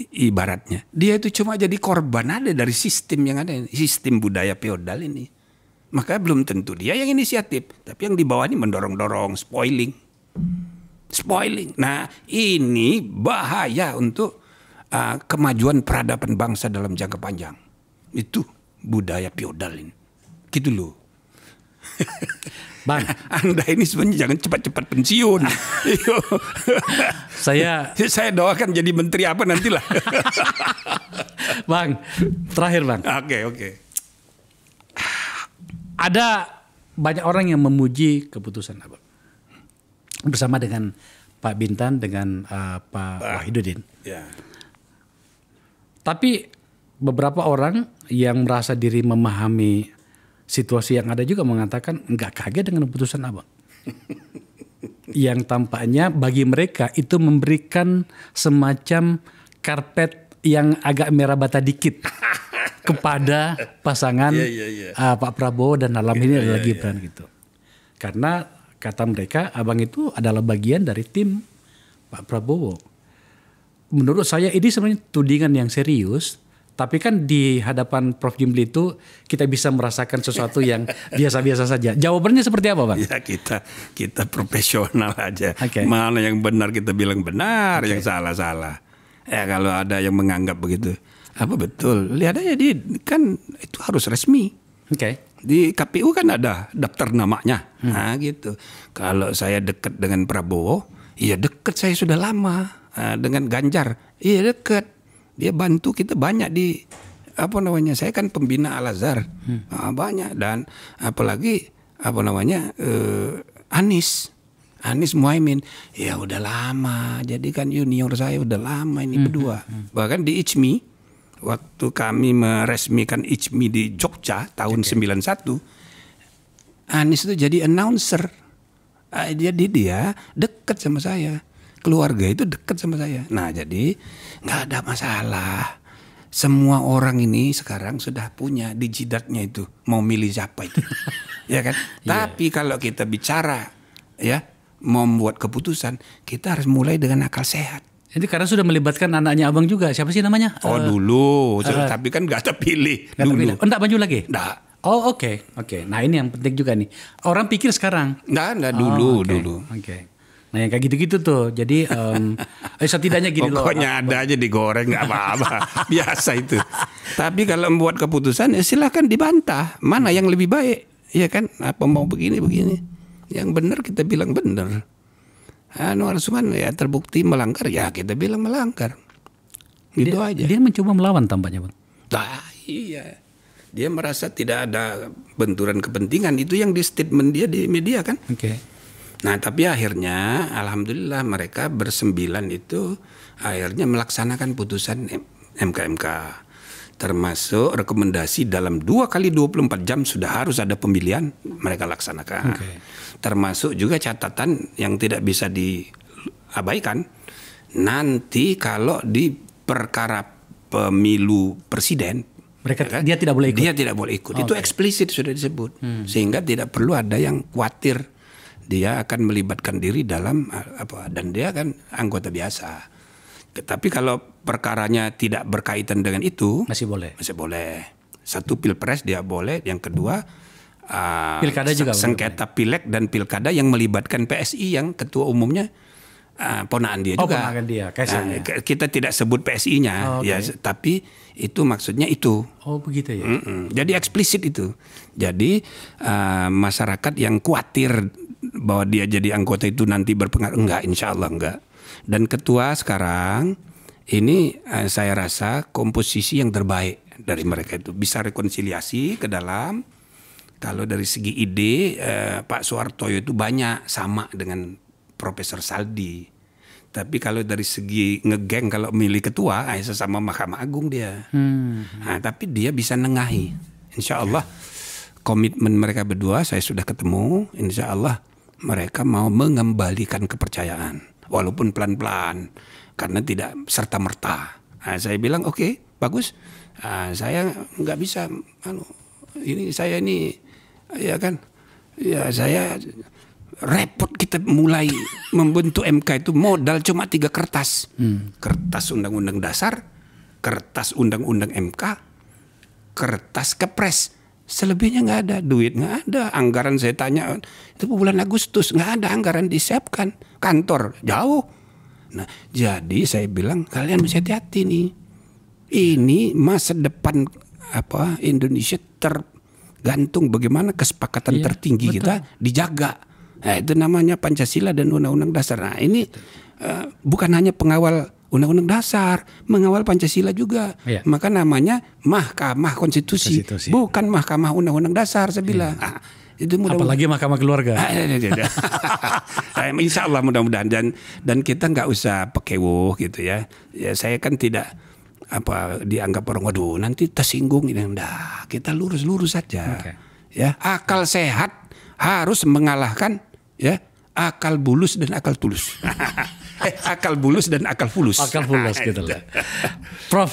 Ibaratnya dia itu cuma jadi korban ada dari sistem yang ada, sistem budaya feodal ini. Maka belum tentu dia yang inisiatif, tapi yang di bawah ini mendorong-dorong, spoiling. Spoiling. Nah, ini bahaya untuk uh, kemajuan peradaban bangsa dalam jangka panjang. Itu budaya feodal ini. Gitu loh. Bang, Anda ini sebenarnya jangan cepat-cepat pensiun. saya saya doakan jadi menteri apa nantilah. bang, terakhir Bang. Oke, okay, oke. Okay. Ada banyak orang yang memuji keputusan Abang. Bersama dengan Pak Bintan dengan uh, Pak ah, Wahidudin. Ya. Tapi beberapa orang yang merasa diri memahami situasi yang ada juga mengatakan nggak kaget dengan keputusan abang. yang tampaknya bagi mereka itu memberikan semacam karpet yang agak merah bata dikit kepada pasangan yeah, yeah, yeah. Uh, Pak Prabowo dan dalam yeah, ini iya, adalah yeah, Gibran yeah. gitu. Karena kata mereka abang itu adalah bagian dari tim Pak Prabowo. Menurut saya ini sebenarnya tudingan yang serius tapi kan di hadapan Prof Jimli itu kita bisa merasakan sesuatu yang biasa-biasa saja. Jawabannya seperti apa, Bang? Ya kita kita profesional aja. Okay. Mana yang benar kita bilang benar, okay. yang salah salah. Ya kalau ada yang menganggap begitu, apa betul? Lihat aja di kan itu harus resmi. Oke. Okay. Di KPU kan ada daftar namanya. Hmm. Nah, gitu. Kalau saya dekat dengan Prabowo, iya dekat saya sudah lama. Nah, dengan Ganjar, iya dekat dia bantu kita banyak di apa namanya saya kan pembina Al Azhar hmm. nah, banyak dan apalagi apa namanya uh, Anis Anis Muhaimin ya udah lama jadi kan junior saya udah lama ini hmm. berdua hmm. hmm. bahkan di Ichmi waktu kami meresmikan Ichmi di Jogja tahun okay. 91 Anis itu jadi announcer ah, jadi dia dekat sama saya keluarga itu dekat sama saya nah jadi nggak ada masalah semua orang ini sekarang sudah punya di jidatnya itu mau milih siapa itu ya kan iya. tapi kalau kita bicara ya membuat keputusan kita harus mulai dengan akal sehat jadi karena sudah melibatkan anaknya abang juga siapa sih namanya oh uh, dulu uh, tapi kan nggak terpilih gak dulu enggak oh, maju lagi enggak Oh oke okay. oke. Okay. Nah ini yang penting juga nih. Orang pikir sekarang. Enggak, enggak dulu oh, okay. dulu. Oke. Okay. Nah yang kayak gitu-gitu tuh. Jadi um, eh, setidaknya gini Pokoknya loh. Pokoknya nah, ada aja digoreng gak apa-apa. Biasa itu. Tapi kalau membuat keputusan ya silahkan dibantah. Mana yang lebih baik? Ya kan apa mau begini-begini. Yang benar kita bilang benar. Anu Arsuman ya terbukti melanggar ya kita bilang melanggar. Gitu dia, aja. Dia mencoba melawan tampaknya bang. Nah, iya. Dia merasa tidak ada benturan kepentingan itu yang di statement dia di media kan. Oke. Okay Nah, tapi akhirnya alhamdulillah mereka bersembilan itu akhirnya melaksanakan putusan MKMK termasuk rekomendasi dalam dua kali 24 jam sudah harus ada pemilihan mereka laksanakan. Okay. Termasuk juga catatan yang tidak bisa diabaikan. Nanti kalau di perkara pemilu presiden mereka ya kan? dia tidak boleh ikut. Dia tidak boleh ikut. Oh, Itu eksplisit sudah disebut. Hmm. Sehingga tidak perlu ada yang khawatir dia akan melibatkan diri dalam eh, apa dan dia kan anggota biasa. Tetapi kalau perkaranya tidak berkaitan dengan itu masih boleh. Masih boleh. Satu pilpres dia boleh, yang kedua uh, juga sengketa boleh. pilek dan pilkada yang melibatkan PSI yang ketua umumnya uh, ponaan dia oh, juga. Ponaan dia. Nah, kita tidak sebut PSI-nya oh, okay. ya, tapi itu maksudnya itu. Oh begitu ya. Mm -mm. Jadi eksplisit itu. Jadi uh, masyarakat yang khawatir bahwa dia jadi anggota itu nanti berpengaruh enggak insya Allah enggak dan ketua sekarang ini eh, saya rasa komposisi yang terbaik dari mereka itu bisa rekonsiliasi ke dalam kalau dari segi ide eh, Pak Soehartoyo itu banyak sama dengan Profesor Saldi tapi kalau dari segi ngegeng kalau milih ketua eh, sesama Mahkamah Agung dia hmm. nah, tapi dia bisa nengahi insya Allah komitmen mereka berdua saya sudah ketemu insya Allah mereka mau mengembalikan kepercayaan walaupun pelan-pelan karena tidak serta merta. Nah, saya bilang oke okay, bagus. Nah, saya nggak bisa, anu, ini saya ini ya kan, ya saya repot kita mulai membentuk MK itu modal cuma tiga kertas, hmm. kertas undang-undang dasar, kertas undang-undang MK, kertas kepres Selebihnya nggak ada, duit nggak ada, anggaran saya tanya itu bulan Agustus nggak ada anggaran disiapkan, kantor jauh. Nah, jadi saya bilang kalian mesti hati-hati nih. Ini masa depan apa Indonesia tergantung bagaimana kesepakatan iya, tertinggi betul. kita dijaga. Nah, itu namanya Pancasila dan Undang-Undang Dasar. Nah, ini uh, bukan hanya pengawal Undang-Undang Dasar, mengawal Pancasila juga. Iya. Maka namanya Mahkamah Konstitusi, Konstitusi. bukan Mahkamah Undang-Undang Dasar saya iya. bilang. Iya. Ah, itu mudah apalagi mahkamah keluarga. Ah, iya, iya, ah, Insya Allah mudah-mudahan dan dan kita nggak usah pekewuh gitu ya. Ya saya kan tidak apa dianggap orang waduh nanti tersinggung ini nah, kita lurus-lurus saja. Okay. Ya, akal sehat harus mengalahkan ya akal bulus dan akal tulus. Eh, akal bulus dan akal fulus. Akal fulus gitu lah. Prof,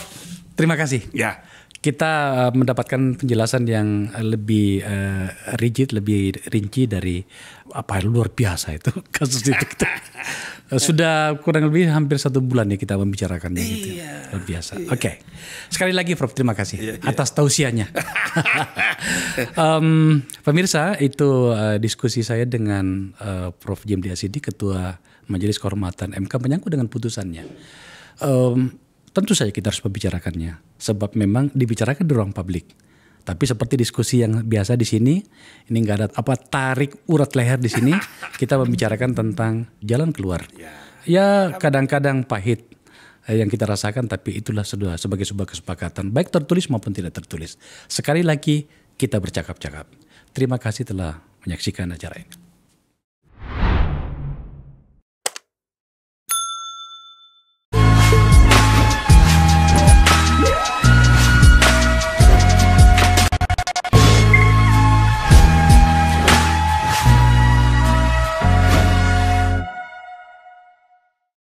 terima kasih. Ya. Kita eh, mendapatkan penjelasan yang eh, lebih uh, rigid, lebih rinci dari apa luar biasa itu kasus itu. Kita. Sudah kurang lebih hampir satu bulan ya kita membicarakannya iya, gitu. Luar biasa. Iya. Oke. Okay. Sekali lagi Prof, terima kasih iya, iya. atas tausianya. um, pemirsa, itu uh, diskusi saya dengan uh, Prof Jim Diasidi, Ketua Majelis Kehormatan MK menyangkut dengan putusannya. Um, tentu saja kita harus membicarakannya sebab memang dibicarakan di ruang publik. Tapi seperti diskusi yang biasa di sini, ini nggak ada apa tarik urat leher di sini. Kita membicarakan tentang jalan keluar. Ya, ya kadang-kadang pahit eh, yang kita rasakan, tapi itulah sudah sebagai sebuah kesepakatan, baik tertulis maupun tidak tertulis. Sekali lagi kita bercakap-cakap. Terima kasih telah menyaksikan acara ini.